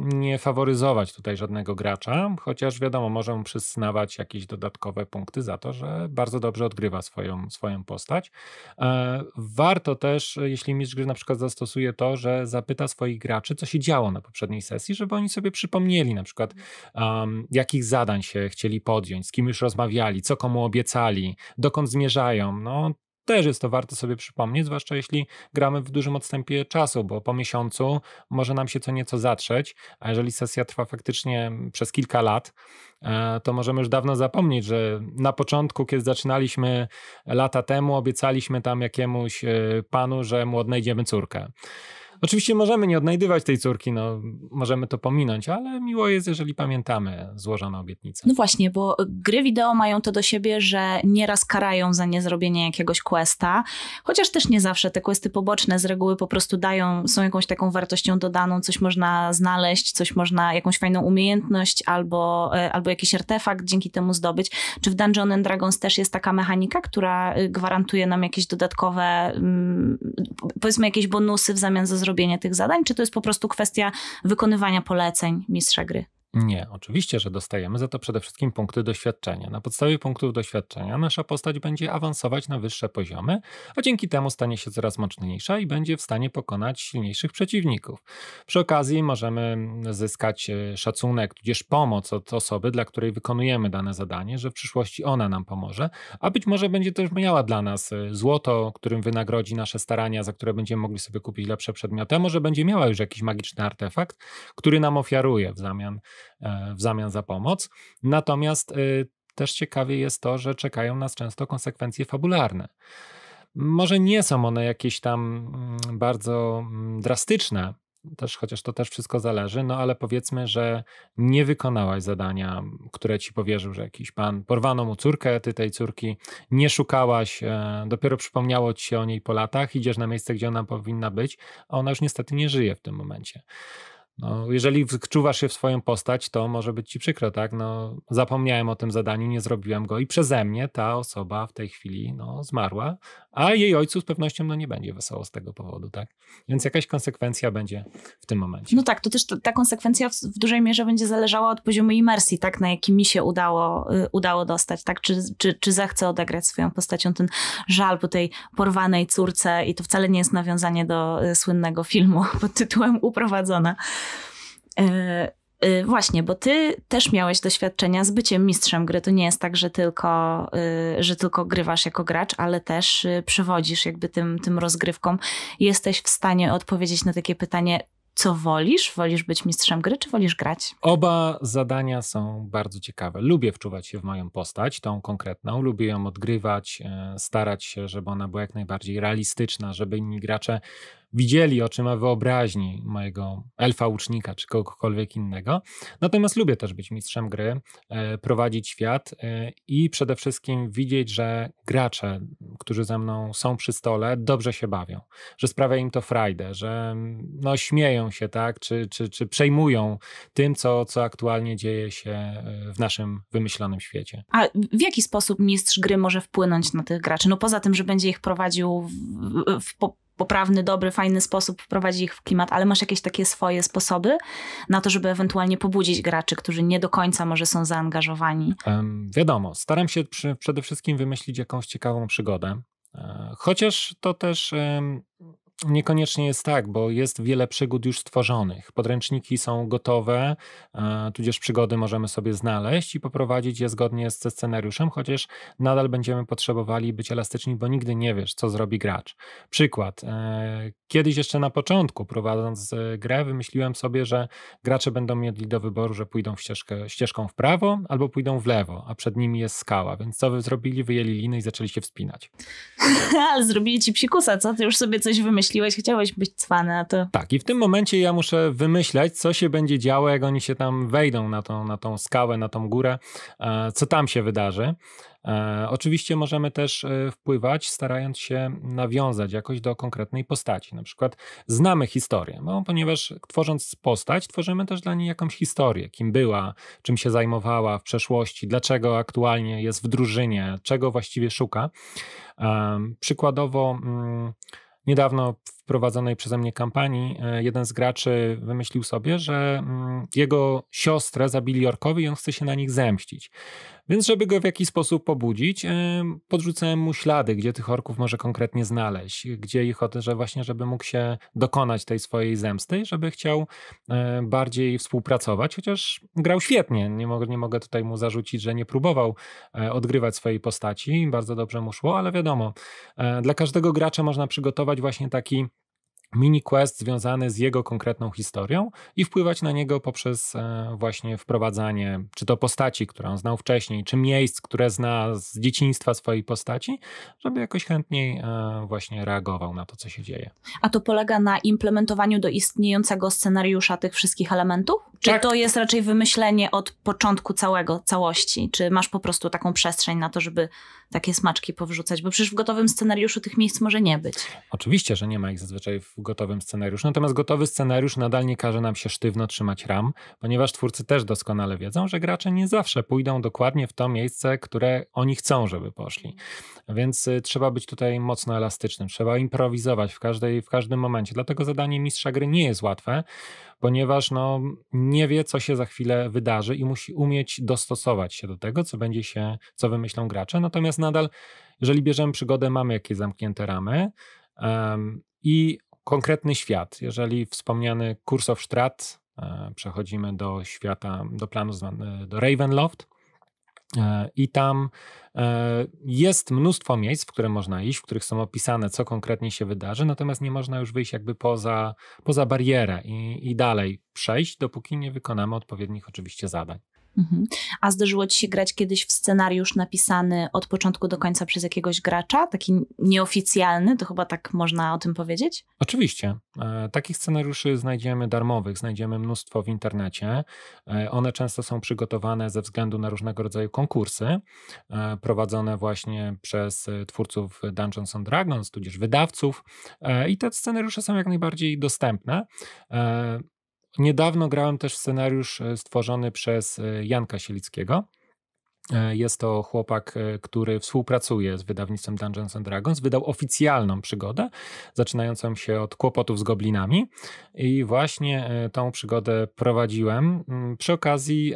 nie faworyzować tutaj żadnego gracza, chociaż wiadomo, może mu przyznawać jakieś dodatkowe punkty za to, że bardzo dobrze odgrywa swoją, swoją postać. E, warto też, jeśli mistrz gry na przykład zastosuje to, że zapyta swoich graczy, co się działo na poprzedniej sesji, żeby oni sobie przypomnieli na przykład, mhm. jakich zadań się chcieli podjąć, z kim już rozmawiali, co komu obiecali, dokąd zmierzają. No, też jest to warto sobie przypomnieć, zwłaszcza jeśli gramy w dużym odstępie czasu, bo po miesiącu może nam się co nieco zatrzeć, a jeżeli sesja trwa faktycznie przez kilka lat, e, to możemy już dawno zapomnieć, że na początku, kiedy zaczynaliśmy lata temu, obiecaliśmy tam jakiemuś e, panu, że mu odnajdziemy córkę. Oczywiście możemy nie odnajdywać tej córki, no, możemy to pominąć, ale miło jest, jeżeli pamiętamy złożone obietnice. No właśnie, bo gry wideo mają to do siebie, że nieraz karają za niezrobienie jakiegoś questa, chociaż też nie zawsze. Te questy poboczne z reguły po prostu dają, są jakąś taką wartością dodaną, coś można znaleźć, coś można, jakąś fajną umiejętność albo, e, albo jakiś artefakt dzięki temu zdobyć. Czy w Dungeon and Dragons też jest taka mechanika, która y, gwarantuje nam jakieś dodatkowe, mm, powiedzmy jakieś bonusy w zamian za zrobienie robienie tych zadań, czy to jest po prostu kwestia wykonywania poleceń mistrza gry? Nie, oczywiście, że dostajemy za to przede wszystkim punkty doświadczenia. Na podstawie punktów doświadczenia nasza postać będzie awansować na wyższe poziomy, a dzięki temu stanie się coraz mocniejsza i będzie w stanie pokonać silniejszych przeciwników. Przy okazji możemy zyskać e, szacunek, tudzież pomoc od osoby, dla której wykonujemy dane zadanie, że w przyszłości ona nam pomoże, a być może będzie też miała dla nas e, złoto, którym wynagrodzi nasze starania, za które będziemy mogli sobie kupić lepsze przedmioty, a może będzie miała już jakiś magiczny artefakt, który nam ofiaruje w zamian E, w zamian za pomoc. Natomiast e, też ciekawie jest to, że czekają nas często konsekwencje fabularne. Może nie są one jakieś tam mm, bardzo mm, drastyczne, też, chociaż to też wszystko zależy, no ale powiedzmy, że nie wykonałaś zadania, które ci powierzył, że jakiś pan porwano mu córkę, ty tej córki nie szukałaś, e, dopiero przypomniało ci się o niej po latach, idziesz na miejsce, gdzie ona powinna być, a ona już niestety nie żyje w tym momencie. No, jeżeli wczuwasz się w swoją postać, to może być ci przykro, tak? No, zapomniałem o tym zadaniu, nie zrobiłem go i przeze mnie ta osoba w tej chwili no, zmarła, a jej ojcu z pewnością no, nie będzie wesoło z tego powodu, tak? Więc jakaś konsekwencja będzie w tym momencie. No tak, to też ta konsekwencja w, w dużej mierze będzie zależała od poziomu imersji, tak? Na jaki mi się udało, y, udało dostać, tak? Czy, czy, czy zechcę odegrać swoją postacią ten żal po tej porwanej córce i to wcale nie jest nawiązanie do y, słynnego filmu <laughs> pod tytułem Uprowadzona. E, e, właśnie, bo ty też miałeś doświadczenia z byciem mistrzem gry. To nie jest tak, że tylko, e, że tylko grywasz jako gracz, ale też przewodzisz jakby tym, tym rozgrywkom. Jesteś w stanie odpowiedzieć na takie pytanie, co wolisz? Wolisz być mistrzem gry, czy wolisz grać? Oba zadania są bardzo ciekawe. Lubię wczuwać się w moją postać, tą konkretną. Lubię ją odgrywać, starać się, żeby ona była jak najbardziej realistyczna, żeby inni gracze widzieli oczyma wyobraźni mojego elfa łucznika czy kogokolwiek innego. Natomiast lubię też być mistrzem gry, e, prowadzić świat e, i przede wszystkim widzieć, że gracze, którzy ze mną są przy stole, dobrze się bawią, że sprawia im to frajdę, że mm, no śmieją się, tak, czy, czy, czy przejmują tym, co, co aktualnie dzieje się e, w naszym wymyślonym świecie. A w jaki sposób mistrz gry może wpłynąć na tych graczy? No poza tym, że będzie ich prowadził w, w, w poprawny, dobry, fajny sposób wprowadzić ich w klimat, ale masz jakieś takie swoje sposoby na to, żeby ewentualnie pobudzić graczy, którzy nie do końca może są zaangażowani? Um, wiadomo, staram się przy, przede wszystkim wymyślić jakąś ciekawą przygodę. E, chociaż to też um, Niekoniecznie jest tak, bo jest wiele przygód już stworzonych. Podręczniki są gotowe, e, tudzież przygody możemy sobie znaleźć i poprowadzić je zgodnie ze scenariuszem, chociaż nadal będziemy potrzebowali być elastyczni, bo nigdy nie wiesz, co zrobi gracz. Przykład. E, kiedyś jeszcze na początku, prowadząc e, grę, wymyśliłem sobie, że gracze będą mieli do wyboru, że pójdą w ścieżkę, ścieżką w prawo albo pójdą w lewo, a przed nimi jest skała. Więc co wy zrobili? Wyjęli liny i zaczęli się wspinać. <laughs> Ale zrobili ci psikusa, co? Ty już sobie coś wymyśliłeś wymyśliłeś, chciałeś być cwana, to... Tak, i w tym momencie ja muszę wymyślać, co się będzie działo, jak oni się tam wejdą na tą, na tą skałę, na tą górę, e, co tam się wydarzy. E, oczywiście możemy też e, wpływać, starając się nawiązać jakoś do konkretnej postaci. Na przykład znamy historię, no, ponieważ tworząc postać, tworzymy też dla niej jakąś historię, kim była, czym się zajmowała w przeszłości, dlaczego aktualnie jest w drużynie, czego właściwie szuka. Przykładowo mm, недавно prowadzonej przeze mnie kampanii e, jeden z graczy wymyślił sobie, że mm, jego siostrę zabili orkowi i on chce się na nich zemścić. Więc żeby go w jakiś sposób pobudzić, e, podrzucałem mu ślady, gdzie tych orków może konkretnie znaleźć, gdzie ich o że właśnie, żeby mógł się dokonać tej swojej zemsty, żeby chciał e, bardziej współpracować, chociaż grał świetnie. Nie mogę, nie mogę tutaj mu zarzucić, że nie próbował odgrywać swojej postaci, bardzo dobrze mu szło, ale wiadomo, dla każdego gracza można przygotować właśnie taki mini quest związany z jego konkretną historią i wpływać na niego poprzez e, właśnie wprowadzanie czy to postaci, którą znał wcześniej, czy miejsc, które zna z dzieciństwa swojej postaci, żeby jakoś chętniej e, właśnie reagował na to, co się dzieje. A to polega na implementowaniu do istniejącego scenariusza tych wszystkich elementów? Czy tak. to jest raczej wymyślenie od początku całego, całości? Czy masz po prostu taką przestrzeń na to, żeby takie smaczki powrzucać? Bo przecież w gotowym scenariuszu tych miejsc może nie być. Oczywiście, że nie ma ich zazwyczaj w gotowym scenariuszu. Natomiast gotowy scenariusz nadal nie każe nam się sztywno trzymać ram, ponieważ twórcy też doskonale wiedzą, że gracze nie zawsze pójdą dokładnie w to miejsce, które oni chcą, żeby poszli. Więc y, trzeba być tutaj mocno elastycznym, trzeba improwizować w, każdej, w każdym momencie. Dlatego zadanie mistrza gry nie jest łatwe, ponieważ no, nie wie, co się za chwilę wydarzy i musi umieć dostosować się do tego, co będzie się, co wymyślą gracze. Natomiast nadal, jeżeli bierzemy przygodę, mamy jakieś zamknięte ramy um, i konkretny świat. Jeżeli wspomniany Kurs of Strat, e, przechodzimy do świata, do planu zwany, do Ravenloft, e, i tam e, jest mnóstwo miejsc, w które można iść, w których są opisane, co konkretnie się wydarzy, natomiast nie można już wyjść jakby poza, poza barierę i, i dalej przejść, dopóki nie wykonamy odpowiednich oczywiście zadań. Mhm. A zdarzyło ci się grać kiedyś w scenariusz napisany od początku do końca przez jakiegoś gracza, taki nieoficjalny, to chyba tak można o tym powiedzieć? Oczywiście. E, takich scenariuszy znajdziemy darmowych, znajdziemy mnóstwo w internecie. E, one często są przygotowane ze względu na różnego rodzaju konkursy e, prowadzone właśnie przez twórców Dungeons and Dragons, tudzież wydawców i te scenariusze są jak najbardziej dostępne. Niedawno grałem też scenariusz e, stworzony przez e, Janka Sielickiego. E, jest to chłopak, który współpracuje z wydawnictwem Dungeons and Dragons. Wydał oficjalną przygodę, zaczynającą się od kłopotów z goblinami. I właśnie tą przygodę prowadziłem. Mm, przy okazji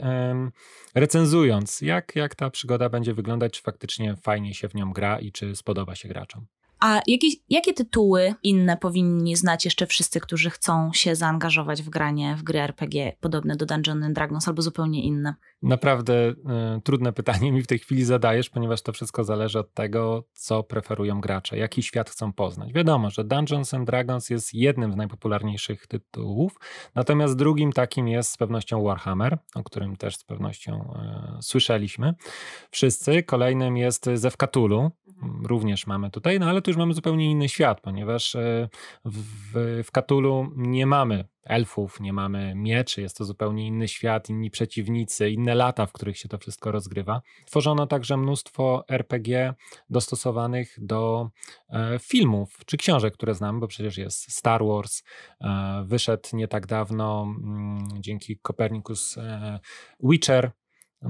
recenzując, jak, jak ta przygoda będzie wyglądać, czy faktycznie fajnie się w nią gra i czy spodoba się graczom. A jakie, jakie tytuły inne powinni znać jeszcze wszyscy, którzy chcą się zaangażować w granie w gry RPG podobne do Dungeons and Dragons albo zupełnie inne? Naprawdę y, trudne <laughs> pytanie mi w tej chwili zadajesz, ponieważ to wszystko zależy od tego, co preferują gracze, jaki świat chcą poznać. Wiadomo, że Dungeons and Dragons jest jednym z najpopularniejszych tytułów, natomiast drugim takim jest z pewnością Warhammer, o którym też z pewnością y, słyszeliśmy wszyscy. Kolejnym jest Zewkatulu, mhm. również mamy tutaj, no ale tu już mamy zupełnie inny świat, ponieważ e, w, w Katulu nie mamy elfów, nie mamy mieczy, jest to zupełnie inny świat, inni przeciwnicy, inne lata, w których się to wszystko rozgrywa. Tworzono także mnóstwo RPG dostosowanych do e, filmów czy książek, które znamy, bo przecież jest Star Wars, e, wyszedł nie tak dawno m, mm, dzięki Kopernikus e, Witcher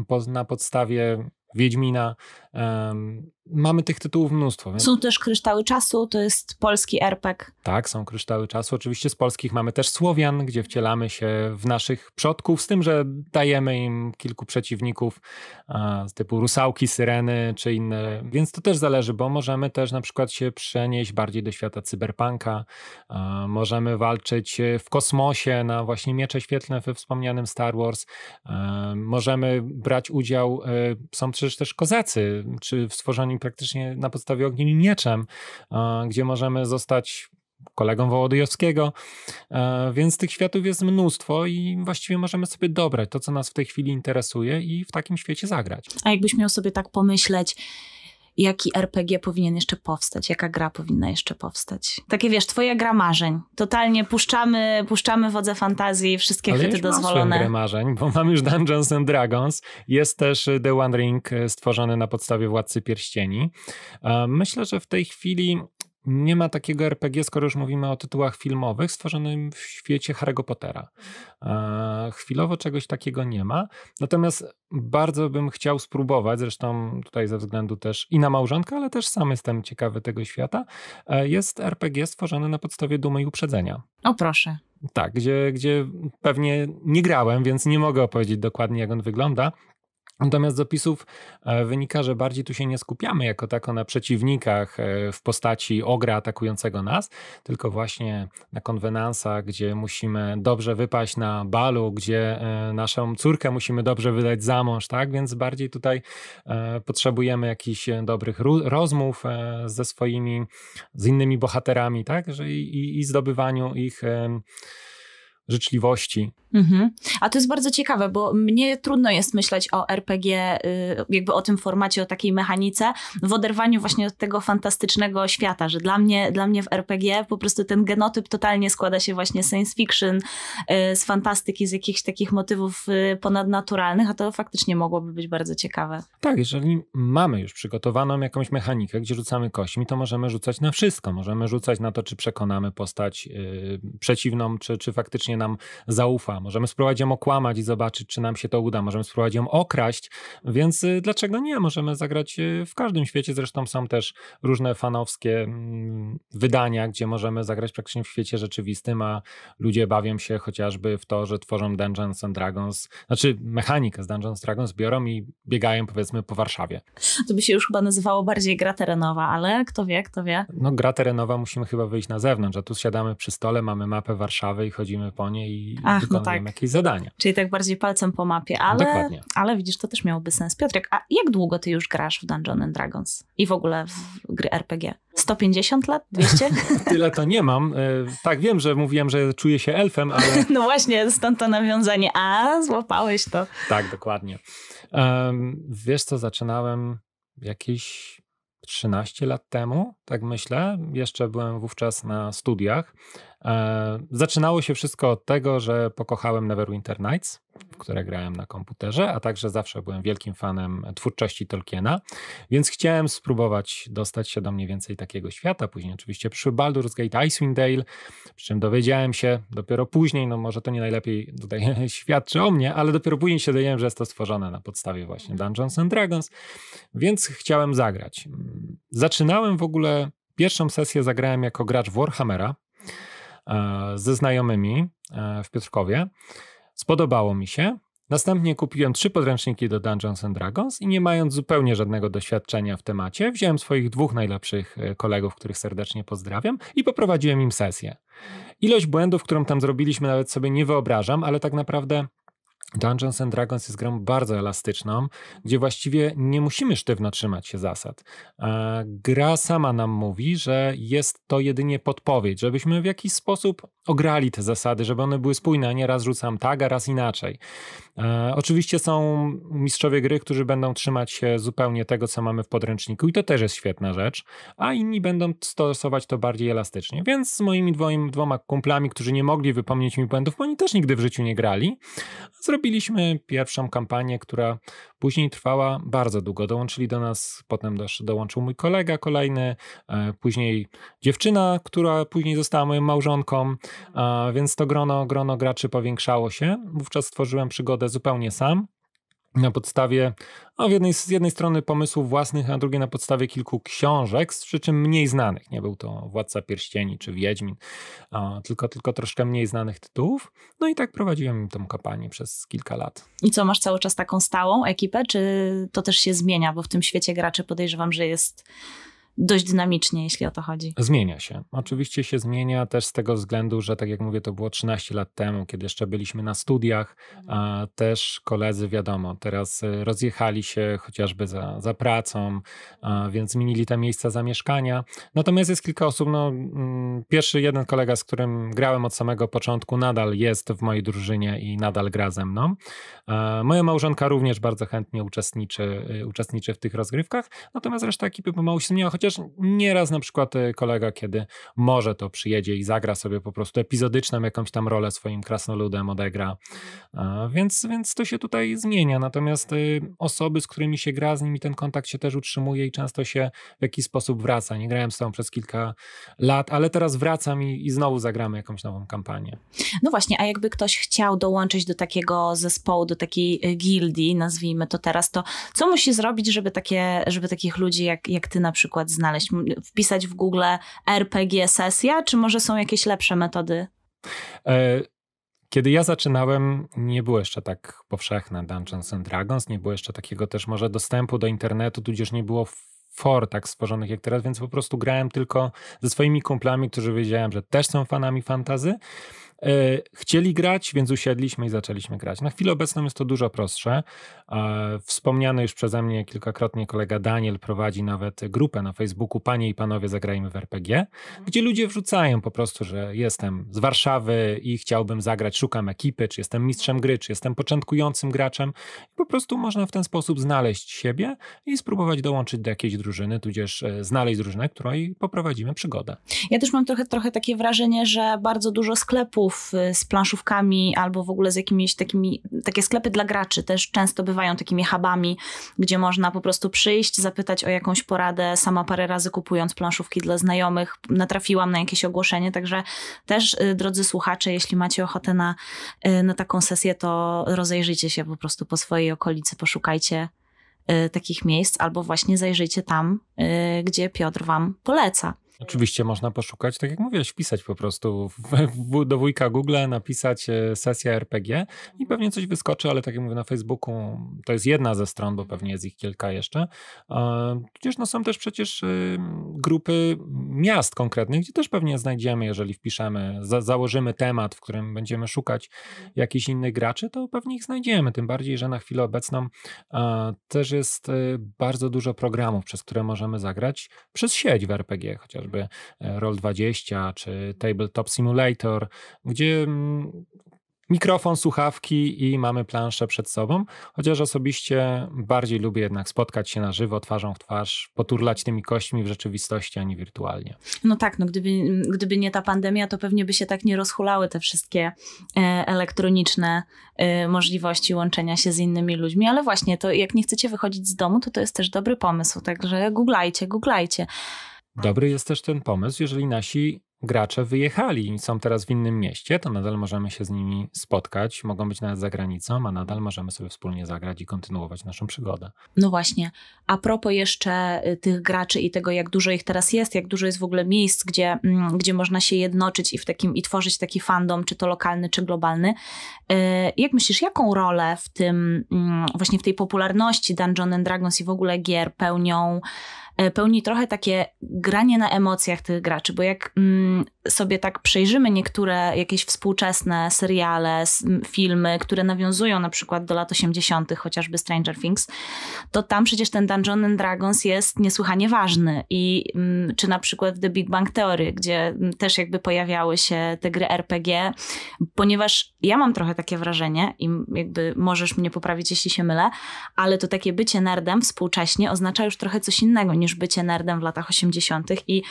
po, na podstawie Wiedźmina. Mamy tych tytułów mnóstwo. Więc... Są też Kryształy Czasu, to jest polski RPG. Tak, są Kryształy Czasu. Oczywiście z polskich mamy też Słowian, gdzie wcielamy się w naszych przodków, z tym, że dajemy im kilku przeciwników z typu rusałki, syreny czy inne. Więc to też zależy, bo możemy też na przykład się przenieść bardziej do świata cyberpunka. Możemy walczyć w kosmosie na właśnie miecze świetlne we wspomnianym Star Wars. Możemy brać udział, e, są przecież też kozacy, czy w stworzeniu praktycznie na podstawie ogniem i mieczem, e, gdzie możemy zostać kolegą Wołodyjowskiego, e, więc tych światów jest mnóstwo i właściwie możemy sobie dobrać to, co nas w tej chwili interesuje i w takim świecie zagrać. A jakbyś miał sobie tak pomyśleć, jaki RPG powinien jeszcze powstać, jaka gra powinna jeszcze powstać. Takie wiesz, twoja gra marzeń. Totalnie puszczamy, puszczamy wodze fantazji, wszystkie Ale chwyty ja dozwolone. grę marzeń, bo mam już Dungeons and Dragons. Jest też y, The One Ring y, stworzony na podstawie Władcy Pierścieni. E, myślę, że w tej chwili nie ma takiego RPG, skoro już mówimy o tytułach filmowych, stworzonym w świecie Harry'ego Pottera. E, chwilowo czegoś takiego nie ma. Natomiast bardzo bym chciał spróbować, zresztą tutaj ze względu też i na małżonkę, ale też sam jestem ciekawy tego świata. E, jest RPG stworzony na podstawie dumy i uprzedzenia. O proszę. Tak, gdzie, gdzie pewnie nie grałem, więc nie mogę opowiedzieć dokładnie, jak on wygląda, Natomiast z opisów e, wynika, że bardziej tu się nie skupiamy jako tako na przeciwnikach e, w postaci ogra atakującego nas, tylko właśnie na konwenansach, gdzie musimy dobrze wypaść na balu, gdzie e, naszą córkę musimy dobrze wydać za mąż, tak? Więc bardziej tutaj potrzebujemy jakichś dobrych rozmów ze swoimi, z innymi bohaterami, tak? I, i zdobywaniu ich życzliwości. Mhm. A to jest bardzo ciekawe, bo mnie trudno jest myśleć o RPG, y, jakby o tym formacie, o takiej mechanice, w oderwaniu właśnie od tego fantastycznego świata, że dla mnie, dla mnie w RPG po prostu ten genotyp totalnie składa się właśnie z science fiction, y, z fantastyki, z jakichś takich motywów y, ponadnaturalnych, a to faktycznie mogłoby być bardzo ciekawe. Tak, jeżeli mamy już przygotowaną jakąś mechanikę, gdzie rzucamy kośćmi, to możemy rzucać na wszystko. Możemy rzucać na to, czy przekonamy postać przeciwną, czy, czy faktycznie nam zaufa Możemy spróbować ją okłamać i zobaczyć, czy nam się to uda. Możemy spróbować ją okraść, więc y, dlaczego nie? Możemy zagrać y, w każdym świecie. Zresztą są też różne fanowskie mm, wydania, gdzie możemy zagrać praktycznie w świecie rzeczywistym, a ludzie bawią się chociażby w to, że tworzą Dungeons and Dragons, znaczy mechanikę z Dungeons Dragons biorą i biegają powiedzmy po Warszawie. To by się już chyba nazywało bardziej gra terenowa, ale kto wie, kto wie. No gra terenowa musimy chyba wyjść na zewnątrz, a tu siadamy przy stole, mamy mapę Warszawy i chodzimy po niej i Ach, no wykonujemy no tak. jakieś zadania. Czyli tak bardziej palcem po mapie, ale, Dokładnie. ale widzisz, to też miałoby sens. Piotrek, a jak długo ty już grasz w Dungeons and Dragons i w ogóle w gry RPG? 150 lat? 200? <laughs> Tyle to nie mam. E, tak, wiem, że mówiłem, że czuję się elfem, ale... <laughs> No właśnie, stąd to nawiązanie. A, złapałeś to. Tak, dokładnie. wiesz co, zaczynałem jakieś 13 lat temu, tak myślę. Jeszcze byłem wówczas na studiach. E, zaczynało się wszystko od tego, że pokochałem Neverwinter Nights, w które grałem na komputerze, a także zawsze byłem wielkim fanem twórczości Tolkiena, więc chciałem spróbować dostać się do mniej więcej takiego świata. Później oczywiście przy Baldur's Gate Icewind Dale, przy czym dowiedziałem się dopiero później, no może to nie najlepiej tutaj <laughs> świadczy o mnie, ale dopiero później się dowiedziałem, że jest to stworzone na podstawie właśnie Dungeons and Dragons, więc chciałem zagrać. Zaczynałem w ogóle Pierwszą sesję zagrałem jako gracz Warhammera, E, ze znajomymi e, w Piotrkowie. Spodobało mi się. Następnie kupiłem trzy podręczniki do Dungeons and Dragons i nie mając zupełnie żadnego doświadczenia w temacie, wziąłem swoich dwóch najlepszych e, kolegów, których serdecznie pozdrawiam, i poprowadziłem im sesję. Ilość błędów, którą tam zrobiliśmy, nawet sobie nie wyobrażam, ale tak naprawdę Dungeons and Dragons jest grą bardzo elastyczną, gdzie właściwie nie musimy sztywno trzymać się zasad. Gra sama nam mówi, że jest to jedynie podpowiedź, żebyśmy w jakiś sposób ograli te zasady, żeby one były spójne, a nie raz rzucam tak, a raz inaczej. E, oczywiście są mistrzowie gry, którzy będą trzymać się zupełnie tego, co mamy w podręczniku i to też jest świetna rzecz, a inni będą stosować to bardziej elastycznie. Więc z moimi dwoim, dwoma kumplami, którzy nie mogli wypomnieć mi błędów, bo oni też nigdy w życiu nie grali, robiliśmy pierwszą kampanię, która później trwała bardzo długo. Dołączyli do nas, potem też dołączył mój kolega kolejny, e, później dziewczyna, która później została moją małżonką, mhm. więc to grono, grono graczy powiększało się. Wówczas stworzyłem przygodę zupełnie sam na podstawie, no jednej, z jednej strony pomysłów własnych, a drugiej na podstawie kilku książek, z przy czym mniej znanych. Nie był to Władca Pierścieni czy Wiedźmin, tylko, tylko troszkę mniej znanych tytułów. No i tak prowadziłem tą kampanię przez kilka lat. I co, masz cały czas taką stałą ekipę, czy to też się zmienia? Bo w tym świecie graczy podejrzewam, że jest dość dynamicznie, jeśli o to chodzi. Zmienia się. Oczywiście się zmienia też z tego względu, że tak jak mówię, to było 13 lat temu, kiedy jeszcze byliśmy na studiach, a też koledzy, wiadomo, teraz e, rozjechali się chociażby za, za pracą, więc zmienili te miejsca zamieszkania. Natomiast jest kilka osób, no mm, pierwszy jeden kolega, z którym grałem od samego początku, nadal jest w mojej drużynie i nadal gra ze mną. E, moja małżonka również bardzo chętnie uczestniczy, e, uczestniczy w tych rozgrywkach, natomiast reszta ekipy pomału się zmienia, Chociaż nieraz na przykład y, kolega, kiedy może to przyjedzie i zagra sobie po prostu epizodyczną jakąś tam rolę swoim krasnoludem odegra. Więc, więc to się tutaj zmienia. Natomiast y, osoby, z którymi się gra, z nimi ten kontakt się też utrzymuje i często się w jakiś sposób wraca. Nie grałem z tą przez kilka lat, ale teraz wracam i, i znowu zagramy jakąś nową kampanię. No właśnie, a jakby ktoś chciał dołączyć do takiego zespołu, do takiej y, gildii, nazwijmy to teraz, to co musi zrobić, żeby, takie, żeby takich ludzi jak, jak ty na przykład znaleźć? Wpisać w Google RPG sesja, czy może są jakieś lepsze metody? E, kiedy ja zaczynałem, nie było jeszcze tak powszechne Dungeons and Dragons, nie było jeszcze takiego też może dostępu do internetu, tudzież nie było for tak stworzonych jak teraz, więc po prostu grałem tylko ze swoimi kumplami, którzy wiedziałem, że też są fanami fantazy E, chcieli grać, więc usiedliśmy i zaczęliśmy grać. Na chwilę obecną jest to dużo prostsze. E, wspomniany już przeze mnie kilkakrotnie kolega Daniel prowadzi nawet grupę na Facebooku Panie i Panowie zagrajmy w RPG, mhm. gdzie ludzie wrzucają po prostu, że jestem z Warszawy i chciałbym zagrać, szukam ekipy, czy jestem mistrzem gry, czy jestem początkującym graczem. Po prostu można w ten sposób znaleźć siebie i spróbować dołączyć do jakiejś drużyny, tudzież e, znaleźć drużynę, której poprowadzimy przygodę. Ja też mam trochę, trochę takie wrażenie, że bardzo dużo sklepów sklepów y, z planszówkami albo w ogóle z jakimiś takimi, takie sklepy dla graczy też często bywają takimi hubami, gdzie można po prostu przyjść, zapytać o jakąś poradę, sama parę razy kupując planszówki dla znajomych, natrafiłam na jakieś ogłoszenie, także też y, drodzy słuchacze, jeśli macie ochotę na, y, na taką sesję, to rozejrzyjcie się po prostu po swojej okolicy, poszukajcie takich miejsc, albo właśnie zajrzyjcie tam, gdzie Piotr Wam poleca. Oczywiście można poszukać, tak jak mówiłeś, wpisać po prostu w, do wujka Google, napisać e, sesja RPG i pewnie coś wyskoczy, ale tak jak mówię, na Facebooku to jest jedna ze stron, bo pewnie jest ich kilka jeszcze. Tudzież e, no są też przecież y, grupy miast konkretnych, gdzie też pewnie znajdziemy, jeżeli wpiszemy, za, założymy temat, w którym będziemy szukać mhm. jakichś innych graczy, to pewnie ich znajdziemy, tym bardziej, że na chwilę obecną e, też jest bardzo dużo programów, przez które możemy zagrać przez sieć w RPG chociaż chociażby e, Roll20 czy Tabletop Simulator, gdzie mm, mikrofon, słuchawki i mamy planszę przed sobą, chociaż osobiście bardziej lubię jednak spotkać się na żywo, twarzą w twarz, poturlać tymi kośćmi w rzeczywistości, a nie wirtualnie. No tak, no gdyby, gdyby nie ta pandemia, to pewnie by się tak nie rozhulały te wszystkie e, elektroniczne e, możliwości łączenia się z innymi ludźmi, ale właśnie to jak nie chcecie wychodzić z domu, to to jest też dobry pomysł, także googlajcie, googlajcie. Dobry jest też ten pomysł, jeżeli nasi gracze wyjechali i są teraz w innym mieście, to nadal możemy się z nimi spotkać, mogą być nawet za granicą, a nadal możemy sobie wspólnie zagrać i kontynuować naszą przygodę. No właśnie. A propos jeszcze y, tych graczy i tego, jak dużo ich teraz jest, jak dużo jest w ogóle miejsc, gdzie, mm, gdzie można się jednoczyć i, w takim, i tworzyć taki fandom, czy to lokalny, czy globalny. Y, jak myślisz, jaką rolę w tym, mm, właśnie w tej popularności Dungeon and Dragons i w ogóle gier pełnią E, pełni trochę takie granie na emocjach tych graczy, bo jak mm, sobie tak przejrzymy niektóre jakieś współczesne seriale, filmy, które nawiązują na przykład do lat 80., chociażby Stranger Things, to tam przecież ten Dungeon and Dragons jest niesłychanie ważny. I mm, czy na przykład w The Big Bang Theory, gdzie mm, też jakby pojawiały się te gry RPG, ponieważ ja mam trochę takie wrażenie i jakby możesz mnie poprawić, jeśli się mylę, ale to takie bycie nerdem współcześnie oznacza już trochę coś innego niż bycie nerdem w latach 80. i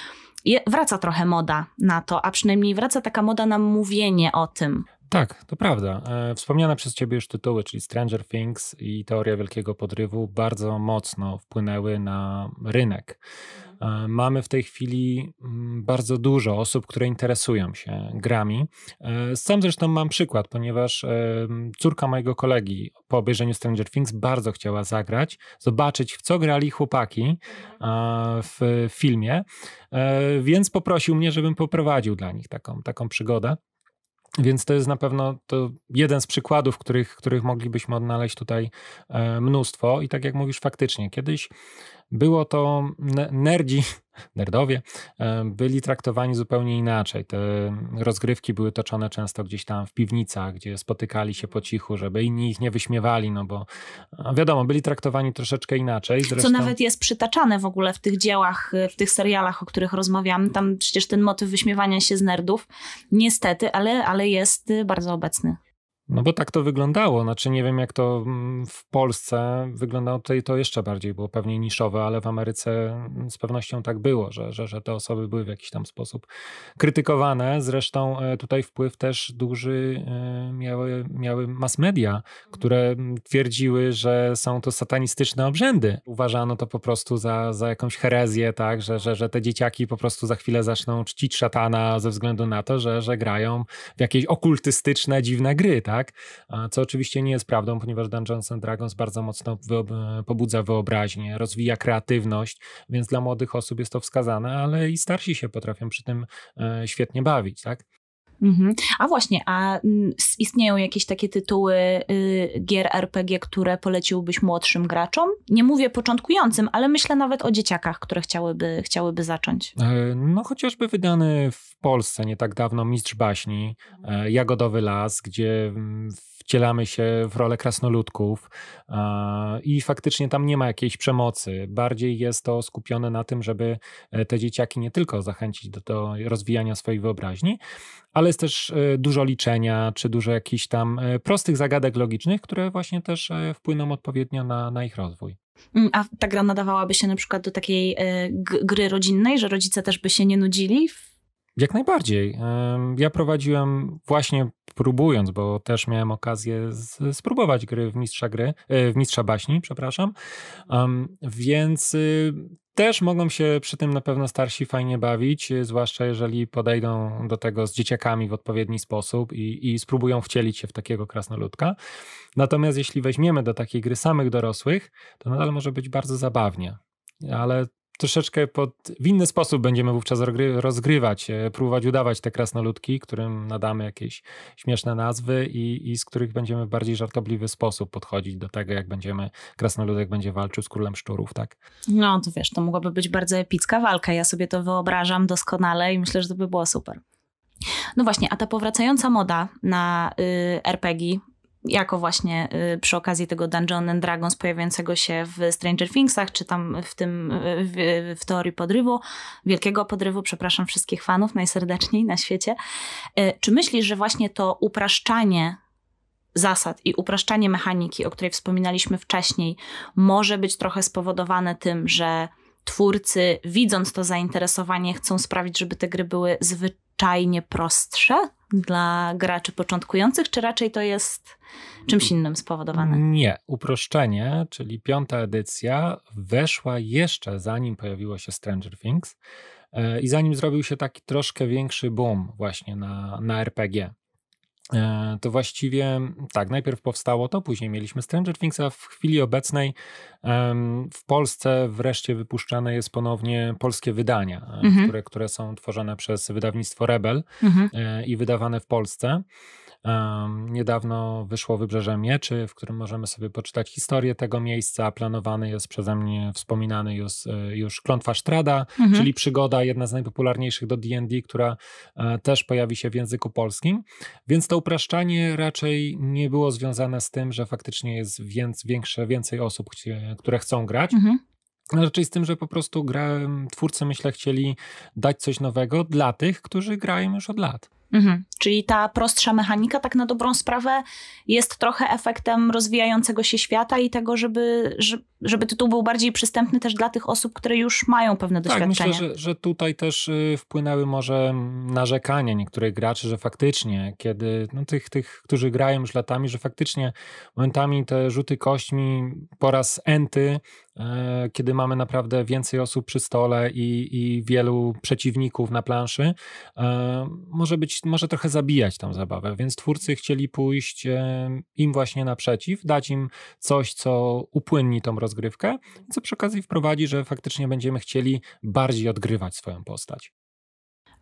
wraca trochę moda na to, a przynajmniej wraca taka moda na mówienie o tym. Tak, to prawda. E, wspomniane przez ciebie już tytuły, czyli Stranger Things i Teoria Wielkiego Podrywu, bardzo mocno wpłynęły na rynek. E, mamy w tej chwili mm, bardzo dużo osób, które interesują się grami. E, sam zresztą mam przykład, ponieważ e, córka mojego kolegi po obejrzeniu Stranger Things bardzo chciała zagrać, zobaczyć w co grali chłopaki w filmie, więc poprosił mnie, żebym poprowadził dla nich taką, taką przygodę. Więc to jest na pewno to jeden z przykładów, których, których moglibyśmy odnaleźć tutaj mnóstwo. I tak jak mówisz, faktycznie, kiedyś było to nerdzi, <laughs> nerdowie, e, byli traktowani zupełnie inaczej. Te rozgrywki były toczone często gdzieś tam w piwnicach, gdzie spotykali się po cichu, żeby inni ich nie wyśmiewali, no bo wiadomo, byli traktowani troszeczkę inaczej. Zresztą... Co nawet jest przytaczane w ogóle w tych dziełach, e, w tych serialach, o których rozmawiam. Tam przecież ten motyw wyśmiewania się z nerdów, niestety, ale, ale jest e, bardzo obecny. No bo tak to wyglądało. Znaczy, nie wiem, jak to mm, w Polsce wyglądało. Tutaj to jeszcze bardziej było pewnie niszowe, ale w Ameryce mm, z pewnością tak było, że, że, że te osoby były w jakiś tam sposób krytykowane. Zresztą e, tutaj wpływ też duży e, miały, miały mass media, które mm, twierdziły, że są to satanistyczne obrzędy. Uważano to po prostu za, za jakąś herezję, tak, że, że, że te dzieciaki po prostu za chwilę zaczną czcić szatana ze względu na to, że, że grają w jakieś okultystyczne, dziwne gry, tak tak? Co oczywiście nie jest prawdą, ponieważ Dungeons and Dragons bardzo mocno wyob- pobudza wyobraźnię, rozwija kreatywność, więc dla młodych osób jest to wskazane, ale i starsi się potrafią przy tym e, świetnie bawić, tak? Mhm. A właśnie, a mm, istnieją jakieś takie tytuły y, gier RPG, które poleciłbyś młodszym graczom? Nie mówię początkującym, ale myślę nawet o dzieciakach, które chciałyby, chciałyby zacząć. E, no chociażby wydany w Polsce nie tak dawno Mistrz Baśni, e, Jagodowy Las, gdzie w mm, wcielamy się w rolę krasnoludków e, i faktycznie tam nie ma jakiejś przemocy. Bardziej jest to skupione na tym, żeby e, te dzieciaki nie tylko zachęcić do, do rozwijania swojej wyobraźni, ale jest też e, dużo liczenia, czy dużo jakichś tam prostych zagadek logicznych, które właśnie też wpłyną odpowiednio na, na ich rozwój. Mm, a ta gra nadawałaby się na przykład do takiej gry rodzinnej, że rodzice też by się nie nudzili w jak najbardziej. Ja prowadziłem właśnie próbując, bo też miałem okazję spróbować gry w mistrza gry, e, w mistrza baśni, przepraszam. Więc y, też mogą się przy tym na pewno starsi fajnie bawić, y, zwłaszcza jeżeli podejdą do tego z dzieciakami w odpowiedni sposób i, i spróbują wcielić się w takiego krasnoludka. Natomiast jeśli weźmiemy do takiej gry samych dorosłych, to nadal może być bardzo zabawnie ale troszeczkę pod, w inny sposób będziemy wówczas rozgrywać, e, próbować udawać te krasnoludki, którym nadamy jakieś śmieszne nazwy i, i, z których będziemy w bardziej żartobliwy sposób podchodzić do tego, jak będziemy, krasnoludek będzie walczył z królem szczurów, tak? No, to wiesz, to mogłaby być bardzo epicka walka, ja sobie to wyobrażam doskonale i myślę, że to by było super. No właśnie, a ta powracająca moda na y, RPG, jako właśnie y, przy okazji tego Dungeon and Dragons pojawiającego się w Stranger Thingsach, czy tam w tym y, w, y, w, teorii podrywu, wielkiego podrywu, przepraszam wszystkich fanów najserdeczniej na świecie. Czy myślisz, że właśnie to upraszczanie zasad i upraszczanie mechaniki, o której wspominaliśmy wcześniej, może być trochę spowodowane tym, że twórcy, widząc to zainteresowanie, chcą sprawić, żeby te gry były zwyczajnie prostsze? dla graczy początkujących, czy raczej to jest czymś innym spowodowane? Nie. Uproszczenie, czyli piąta edycja, weszła jeszcze zanim pojawiło się Stranger Things e, i zanim zrobił się taki troszkę większy boom właśnie na, na RPG. E, to właściwie tak, najpierw powstało to, później mieliśmy Stranger Things, a w chwili obecnej w Polsce wreszcie wypuszczane jest ponownie polskie wydania, e, mhm. które, które są tworzone przez wydawnictwo Rebel mhm. e, i wydawane w Polsce niedawno wyszło Wybrzeże Mieczy, w którym możemy sobie poczytać historię tego miejsca. Planowany jest przeze mnie wspominany już, e, już Klątwa Strada, mhm. czyli przygoda, jedna z najpopularniejszych do D&D, która e, też pojawi się w języku polskim. Więc to upraszczanie raczej nie było związane z tym, że faktycznie jest więc, większe, więcej osób, które chcą grać. Mhm. raczej z tym, że po prostu gra, twórcy, myślę, chcieli dać coś nowego dla tych, którzy grają już od lat. Mhm. Czyli ta prostsza mechanika, tak na dobrą sprawę, jest trochę efektem rozwijającego się świata i tego, żeby, żeby tytuł był bardziej przystępny też dla tych osób, które już mają pewne doświadczenie. Tak, myślę, że, że tutaj też y, wpłynęły może narzekania niektórych graczy, że faktycznie, kiedy no, tych, tych, którzy grają już latami, że faktycznie momentami te rzuty kośćmi po raz enty E, kiedy mamy naprawdę więcej osób przy stole i, i wielu przeciwników na planszy, e, może być, może trochę zabijać tą zabawę, więc twórcy chcieli pójść e, im właśnie naprzeciw, dać im coś, co upłynni tą rozgrywkę, co przy okazji wprowadzi, że faktycznie będziemy chcieli bardziej odgrywać swoją postać.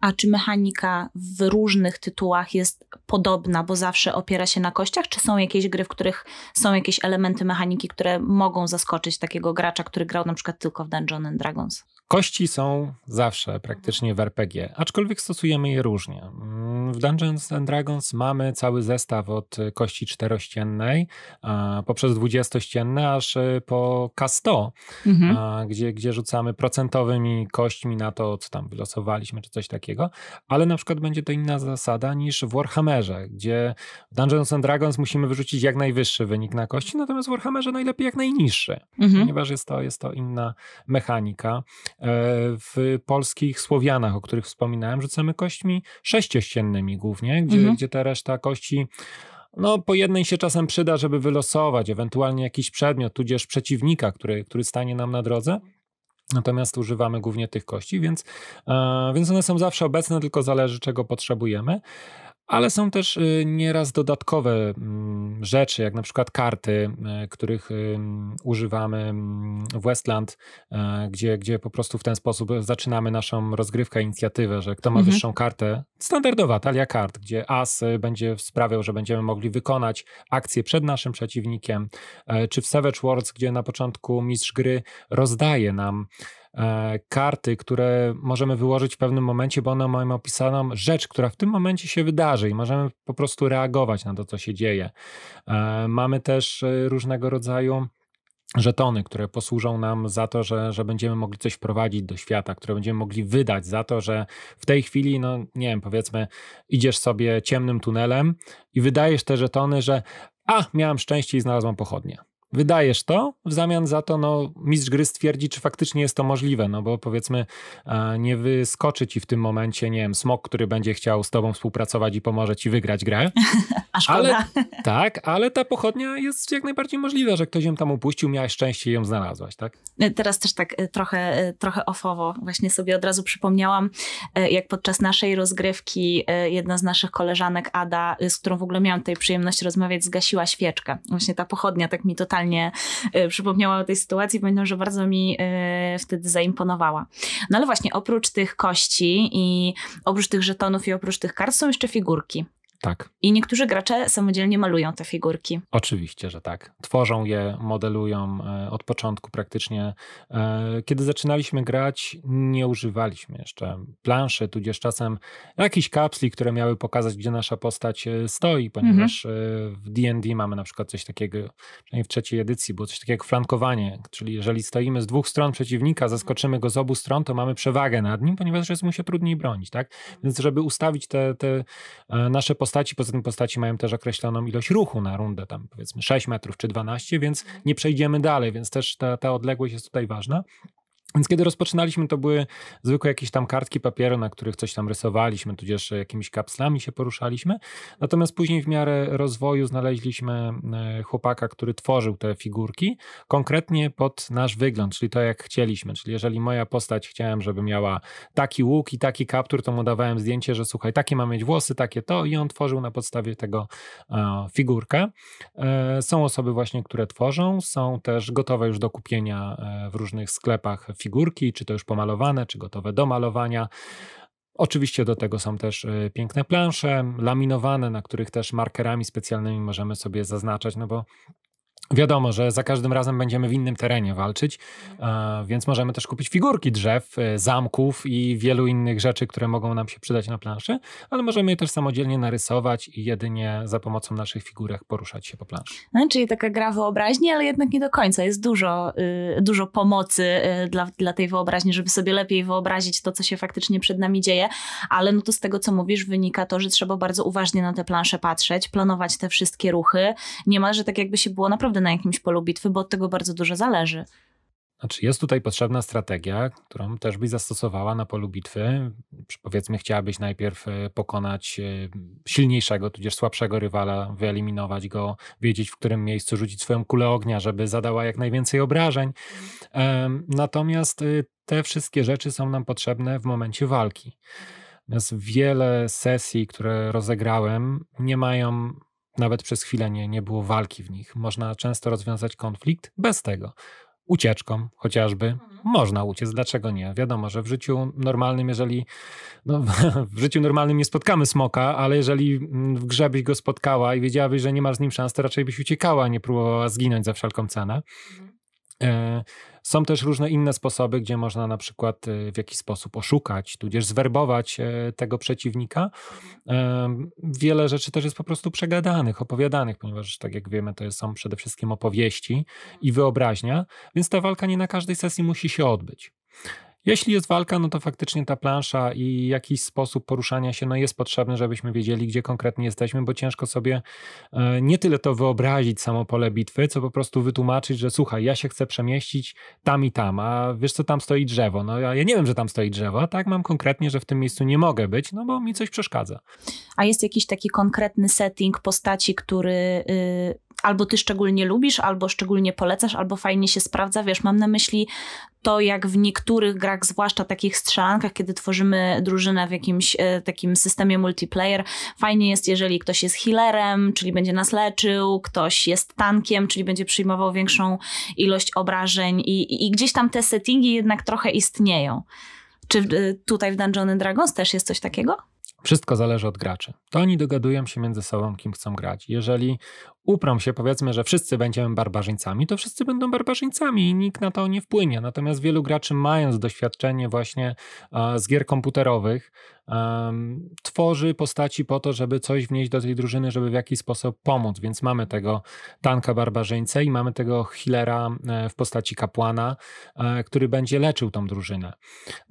A czy mechanika w różnych tytułach jest podobna, bo zawsze opiera się na kościach? Czy są jakieś gry, w których są jakieś elementy mechaniki, które mogą zaskoczyć takiego gracza, który grał na przykład tylko w Dungeons and Dragons? Kości są zawsze praktycznie w RPG, aczkolwiek stosujemy je różnie. Mm, w Dungeons and Dragons mamy cały zestaw od kości czterościennej poprzez dwudziestościenne aż e, po K100, mhm. gdzie, gdzie rzucamy procentowymi kośćmi na to, co tam wylosowaliśmy, czy coś takiego. Ale na przykład będzie to inna zasada niż w Warhammerze, gdzie w Dungeons and Dragons musimy wyrzucić jak najwyższy wynik na kości, natomiast w Warhammerze najlepiej jak najniższy, mhm. ponieważ jest to, jest to inna mechanika. E, w polskich Słowianach, o których wspominałem, rzucamy kośćmi sześciościennymi głównie, gdzie, mhm. gdzie ta reszta kości no, po jednej się czasem przyda, żeby wylosować ewentualnie jakiś przedmiot, tudzież przeciwnika, który, który stanie nam na drodze. Natomiast używamy głównie tych kości, więc, e, więc one są zawsze obecne, tylko zależy czego potrzebujemy ale są też y, nieraz dodatkowe mm, rzeczy, jak na przykład karty, y, których y, używamy mm, w Westland, gdzie, gdzie po prostu w ten sposób zaczynamy naszą rozgrywkę, inicjatywę, że kto ma mhm. wyższą kartę, standardowa talia kart, gdzie as będzie sprawiał, że będziemy mogli wykonać akcję przed naszym przeciwnikiem, czy w Savage Worlds, gdzie na początku mistrz gry rozdaje nam E, karty, które możemy wyłożyć w pewnym momencie, bo one mają opisaną rzecz, która w tym momencie się wydarzy i możemy po prostu reagować na to, co się dzieje. E, mamy też e, różnego rodzaju żetony, które posłużą nam za to, że, że będziemy mogli coś wprowadzić do świata, które będziemy mogli wydać za to, że w tej chwili, no nie wiem, powiedzmy, idziesz sobie ciemnym tunelem i wydajesz te żetony, że a, miałem szczęście i znalazłam pochodnie wydajesz to, w zamian za to no, mistrz gry stwierdzi, czy faktycznie jest to możliwe, no bo powiedzmy e, nie wyskoczy ci w tym momencie, nie wiem, smok, który będzie chciał z tobą współpracować i pomoże ci wygrać grę. <laughs> A szkoda. Ale, tak, ale ta pochodnia jest jak najbardziej możliwa, że ktoś ją tam upuścił, miałeś szczęście i ją znalazłaś, tak? E, teraz też tak e, trochę, trochę ofowo właśnie sobie od razu przypomniałam, jak podczas naszej rozgrywki jedna z naszych koleżanek, Ada, z którą w ogóle miałam tutaj przyjemność rozmawiać, zgasiła świeczkę. Właśnie ta pochodnia tak mi totalnie totalnie e, przypomniała o tej sytuacji, pamiętam, że bardzo mi e, wtedy zaimponowała. No ale właśnie, oprócz tych kości i oprócz tych żetonów i oprócz tych kart są jeszcze figurki. Tak. I niektórzy gracze samodzielnie malują te figurki. Oczywiście, że tak. Tworzą je, modelują e, od początku praktycznie. E, kiedy zaczynaliśmy grać, nie używaliśmy jeszcze planszy, tudzież czasem jakichś kapsli, które miały pokazać, gdzie nasza postać e, stoi, ponieważ mhm. w D&D mamy na przykład coś takiego, przynajmniej w trzeciej edycji było coś takiego jak flankowanie, czyli jeżeli stoimy z dwóch stron przeciwnika, zaskoczymy go z obu stron, to mamy przewagę nad nim, ponieważ jest mu się trudniej bronić, tak? Więc żeby ustawić te, te nasze postacie postaci. Poza tym postaci mają też określoną ilość ruchu na rundę, tam powiedzmy 6 metrów czy 12, więc nie przejdziemy dalej, więc też ta, ta odległość jest tutaj ważna. Więc kiedy rozpoczynaliśmy, to były zwykłe jakieś tam kartki papieru, na których coś tam rysowaliśmy, tudzież jakimiś kapslami się poruszaliśmy. Natomiast później w miarę rozwoju znaleźliśmy e, chłopaka, który tworzył te figurki konkretnie pod nasz wygląd, czyli to jak chcieliśmy. Czyli jeżeli moja postać chciałem, żeby miała taki łuk i taki kaptur, to mu dawałem zdjęcie, że słuchaj, takie ma mieć włosy, takie to i on tworzył na podstawie tego e, figurkę. E, są osoby właśnie, które tworzą, są też gotowe już do kupienia w różnych sklepach figurki, czy to już pomalowane, czy gotowe do malowania. Oczywiście do tego są też y, piękne plansze, laminowane, na których też markerami specjalnymi możemy sobie zaznaczać, no bo Wiadomo, że za każdym razem będziemy w innym terenie walczyć, więc możemy też kupić figurki drzew, y, zamków i wielu innych rzeczy, które mogą nam się przydać na planszy, ale możemy je też samodzielnie narysować i jedynie za pomocą naszych figurek poruszać się po planszy. No, czyli taka gra wyobraźni, ale jednak nie do końca. Jest dużo, y, dużo pomocy y, dla, dla tej wyobraźni, żeby sobie lepiej wyobrazić to, co się faktycznie przed nami dzieje, ale no to z tego, co mówisz, wynika to, że trzeba bardzo uważnie na te plansze patrzeć, planować te wszystkie ruchy, niemalże tak jakby się było naprawdę na jakimś polu bitwy, bo od tego bardzo dużo zależy. Znaczy jest tutaj potrzebna strategia, którą też byś zastosowała na polu bitwy. Powiedzmy, chciałabyś najpierw e, pokonać e, silniejszego, tudzież słabszego rywala, wyeliminować go, wiedzieć, w którym miejscu rzucić swoją kulę ognia, żeby zadała jak najwięcej obrażeń. Natomiast e, te wszystkie rzeczy są nam potrzebne w momencie walki. Natomiast wiele sesji, które rozegrałem, nie mają nawet przez chwilę nie, nie było walki w nich. Można często rozwiązać konflikt bez tego. Ucieczką chociażby. Mhm. Można uciec, dlaczego nie? Wiadomo, że w życiu normalnym, jeżeli. No, <laughs> w życiu normalnym nie spotkamy smoka, ale jeżeli mm, w grze byś go spotkała i wiedziałabyś, że nie masz z nim szans, to raczej byś uciekała, nie próbowała zginąć za wszelką cenę. Mhm. E, są też różne inne sposoby, gdzie można na przykład e, w jakiś sposób oszukać, tudzież zwerbować e, tego przeciwnika. Wiele rzeczy też jest po prostu przegadanych, opowiadanych, ponieważ, tak jak wiemy, to są przede wszystkim opowieści i wyobraźnia, więc ta walka nie na każdej sesji musi się odbyć. Jeśli jest walka, no to faktycznie ta plansza i jakiś sposób poruszania się no jest potrzebny, żebyśmy wiedzieli, gdzie konkretnie jesteśmy, bo ciężko sobie e, nie tyle to wyobrazić samo pole bitwy, co po prostu wytłumaczyć, że słuchaj, ja się chcę przemieścić tam i tam, a wiesz co, tam stoi drzewo. No ja nie wiem, że tam stoi drzewo, a tak mam konkretnie, że w tym miejscu nie mogę być, no bo mi coś przeszkadza. A jest jakiś taki konkretny setting postaci, który... Yy albo ty szczególnie lubisz, albo szczególnie polecasz, albo fajnie się sprawdza. Wiesz, mam na myśli to, jak w niektórych grach, zwłaszcza takich strzelankach, kiedy tworzymy drużynę w jakimś e, takim systemie multiplayer, fajnie jest, jeżeli ktoś jest healerem, czyli będzie nas leczył, ktoś jest tankiem, czyli będzie przyjmował większą ilość obrażeń i, i, gdzieś tam te settingi jednak trochę istnieją. Czy e, tutaj w and Dragons też jest coś takiego? Wszystko zależy od graczy. To oni dogadują się między sobą, kim chcą grać. Jeżeli uprą się, powiedzmy, że wszyscy będziemy barbarzyńcami, to wszyscy będą barbarzyńcami i nikt na to nie wpłynie. Natomiast wielu graczy, mając doświadczenie właśnie e, z gier komputerowych, tworzy postaci po to, żeby coś wnieść do tej drużyny, żeby w jakiś sposób pomóc. Więc mamy tego tanka barbarzyńcę i mamy tego healera e, w postaci kapłana, e, który będzie leczył tą drużynę.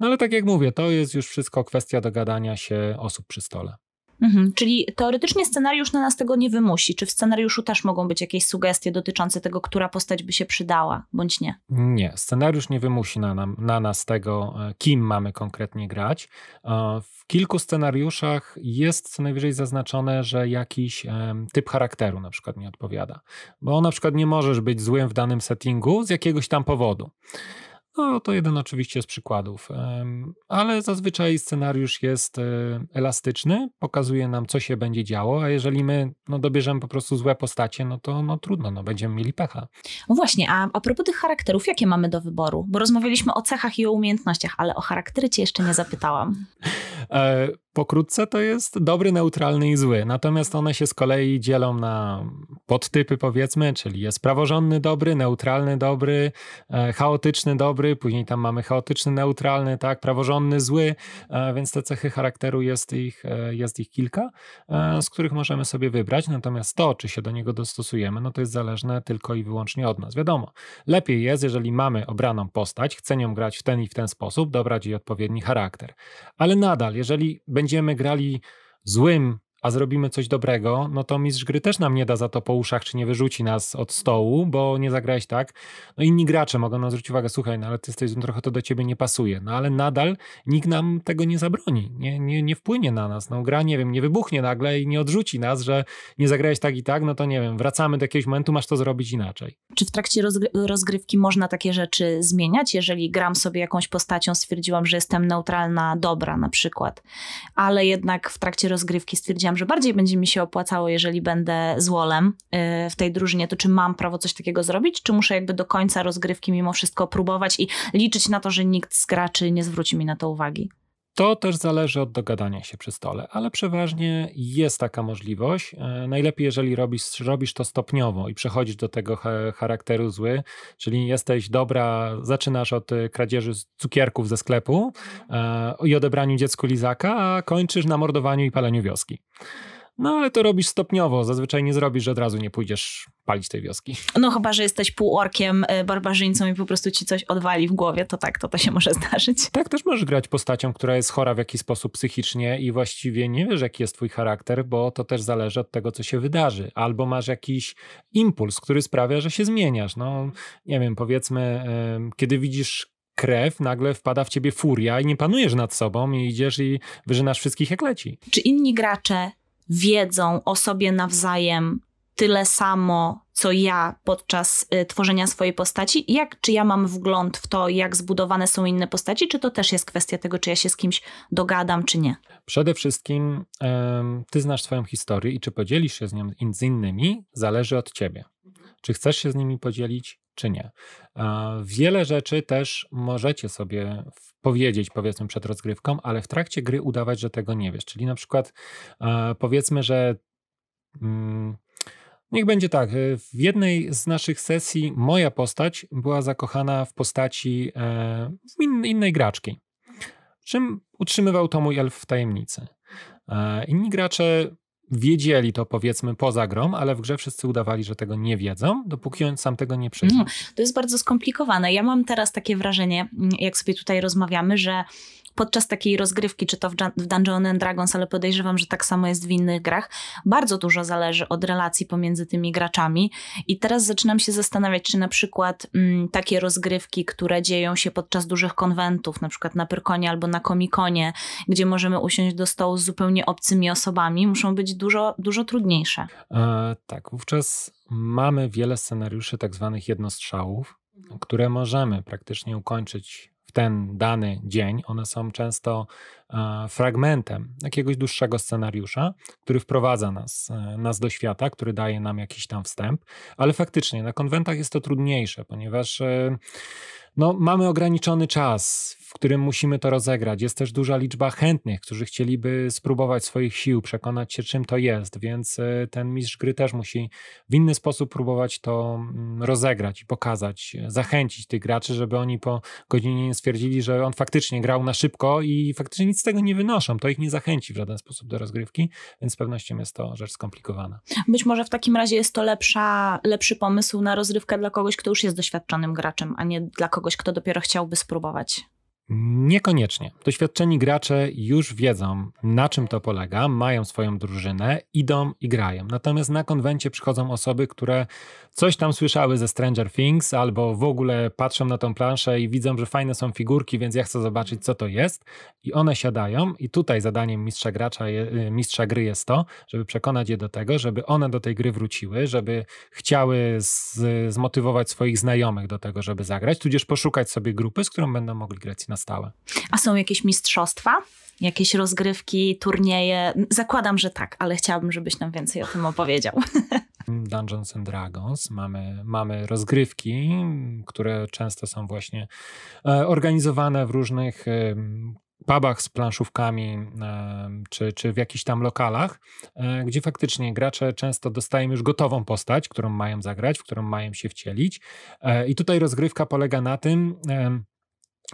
No ale tak jak mówię, to jest już wszystko kwestia dogadania się osób przy stole. Mhm. Czyli teoretycznie scenariusz na nas tego nie wymusi. Czy w scenariuszu też mogą być jakieś sugestie dotyczące tego, która postać by się przydała, bądź nie? Nie, scenariusz nie wymusi na, nam, na nas tego, e, kim mamy konkretnie grać. E, w kilku scenariuszach jest co najwyżej zaznaczone, że jakiś typ charakteru na przykład nie odpowiada. Bo na przykład nie możesz być złym w danym settingu z jakiegoś tam powodu. No, to jeden oczywiście z przykładów, ale zazwyczaj scenariusz jest e, elastyczny, pokazuje nam, co się będzie działo, a jeżeli my no, dobierzemy po prostu złe postacie, no to no, trudno, no, będziemy mieli pecha. No właśnie, a, a propos tych charakterów, jakie mamy do wyboru? Bo rozmawialiśmy o cechach i o umiejętnościach, ale o charaktery cię jeszcze nie zapytałam. E, pokrótce to jest dobry, neutralny i zły. Natomiast one się z kolei dzielą na podtypy, powiedzmy, czyli jest praworządny dobry, neutralny dobry, e, chaotyczny dobry, później tam mamy chaotyczny neutralny, tak, praworządny zły, e, więc te cechy charakteru jest ich, e, jest ich kilka, z których możemy sobie wybrać. Natomiast to, czy się do niego dostosujemy, no to jest zależne tylko i wyłącznie od nas. Wiadomo, lepiej jest, jeżeli mamy obraną postać, chcę nią grać w ten i w ten sposób, dobrać jej odpowiedni charakter. Ale nadal, jeżeli będzie będziemy grali złym a zrobimy coś dobrego, no to mistrz gry też nam nie da za to po uszach, czy nie wyrzuci nas od stołu, bo nie zagrałeś tak. No inni gracze mogą nam zwrócić uwagę, słuchaj, no ale ty jesteś, no trochę to do ciebie nie pasuje, no ale nadal nikt nam tego nie zabroni, nie, nie, nie wpłynie na nas, no gra, nie wiem, nie wybuchnie nagle i nie odrzuci nas, że nie zagrałeś tak i tak, no to nie wiem, wracamy do jakiegoś momentu, masz to zrobić inaczej. Czy w trakcie rozgrywki można takie rzeczy zmieniać, jeżeli gram sobie jakąś postacią, stwierdziłam, że jestem neutralna, dobra na przykład, ale jednak w trakcie rozgrywki stwierdziłam, że bardziej będzie mi się opłacało, jeżeli będę złolem y, w tej drużynie, to czy mam prawo coś takiego zrobić, czy muszę jakby do końca rozgrywki mimo wszystko próbować i liczyć na to, że nikt z graczy nie zwróci mi na to uwagi? To też zależy od dogadania się przy stole, ale przeważnie jest taka możliwość. E, najlepiej, jeżeli robisz, robisz to stopniowo i przechodzisz do tego charakteru zły, czyli jesteś dobra, zaczynasz od e, kradzieży cukierków ze sklepu mhm. e, i odebraniu dziecku lizaka, a kończysz na mordowaniu i paleniu wioski. No ale to robisz stopniowo, zazwyczaj nie zrobisz, że od razu nie pójdziesz palić tej wioski. No chyba, że jesteś półorkiem, e, barbarzyńcą i po prostu ci coś odwali w głowie, to tak, to to się może zdarzyć. Tak, też możesz grać postacią, która jest chora w jakiś sposób psychicznie i właściwie nie wiesz, jaki jest twój charakter, bo to też zależy od tego, co się wydarzy. Albo masz jakiś impuls, który sprawia, że się zmieniasz. No nie wiem, powiedzmy, kiedy widzisz krew, nagle wpada w ciebie furia i nie panujesz nad sobą i idziesz i wyżynasz wszystkich jak leci. Czy inni gracze wiedzą o sobie nawzajem tyle samo, co ja podczas y, tworzenia swojej postaci? Jak, czy ja mam wgląd w to, jak zbudowane są inne postaci, czy to też jest kwestia tego, czy ja się z kimś dogadam, czy nie? Przede wszystkim ty znasz swoją historię i czy podzielisz się z nią z innymi, zależy od ciebie. Czy chcesz się z nimi podzielić, czy nie. Wiele rzeczy też możecie sobie powiedzieć, powiedzmy, przed rozgrywką, ale w trakcie gry udawać, że tego nie wiesz. Czyli na przykład e, powiedzmy, że. Mm, niech będzie tak. E, w jednej z naszych sesji moja postać była zakochana w postaci e, innej graczki. Czym utrzymywał to mój elf w tajemnicy. inni gracze wiedzieli to powiedzmy poza grą, ale w grze wszyscy udawali, że tego nie wiedzą, dopóki on sam tego nie przejdzie. No, to jest bardzo skomplikowane. Ja mam teraz takie wrażenie, jak sobie tutaj rozmawiamy, że podczas takiej rozgrywki, czy to w, Dungeon and Dragons, ale podejrzewam, że tak samo jest w innych grach, bardzo dużo zależy od relacji pomiędzy tymi graczami. I teraz zaczynam się zastanawiać, czy na przykład m, mm, takie rozgrywki, które dzieją się podczas dużych konwentów, na przykład na Pyrkonie albo na Komikonie, gdzie możemy usiąść do stołu z zupełnie obcymi osobami, muszą być dużo, dużo trudniejsze. E, tak, wówczas mamy wiele scenariuszy tak zwanych jednostrzałów, które możemy praktycznie ukończyć w ten dany dzień, one są często e, fragmentem jakiegoś dłuższego scenariusza, który wprowadza nas, e, nas do świata, który daje nam jakiś tam wstęp, ale faktycznie na konwentach jest to trudniejsze, ponieważ e, no, mamy ograniczony czas w którym musimy to rozegrać. Jest też duża liczba chętnych, którzy chcieliby spróbować swoich sił, przekonać się, czym to jest, więc e, ten mistrz gry też musi w inny sposób próbować to mm, rozegrać i pokazać, e, zachęcić tych graczy, żeby oni po godzinie stwierdzili, że on faktycznie grał na szybko i faktycznie nic z tego nie wynoszą. To ich nie zachęci w żaden sposób do rozgrywki, więc z pewnością jest to rzecz skomplikowana. Być może w takim razie jest to lepsza, lepszy pomysł na rozrywkę dla kogoś, kto już jest doświadczonym graczem, a nie dla kogoś, kto dopiero chciałby spróbować. Niekoniecznie. Doświadczeni gracze już wiedzą, na czym to polega, mają swoją drużynę, idą i grają. Natomiast na konwencie przychodzą osoby, które coś tam słyszały ze Stranger Things albo w ogóle patrzą na tą planszę i widzą, że fajne są figurki, więc ja chcę zobaczyć, co to jest. I one siadają, i tutaj zadaniem mistrza gracza, y, mistrza gry jest to, żeby przekonać je do tego, żeby one do tej gry wróciły, żeby chciały z, zmotywować swoich znajomych do tego, żeby zagrać, tudzież poszukać sobie grupy, z którą będą mogli grać na stałe. A są jakieś mistrzostwa? Jakieś rozgrywki, turnieje? Zakładam, że tak, ale chciałabym, żebyś nam więcej o tym opowiedział. <laughs> Dungeons and Dragons. Mamy, mamy rozgrywki, które często są właśnie e, organizowane w różnych e, pubach z planszówkami e, czy, czy w jakichś tam lokalach, gdzie faktycznie gracze często dostają już gotową postać, którą mają zagrać, w którą mają się wcielić. I tutaj rozgrywka polega na tym,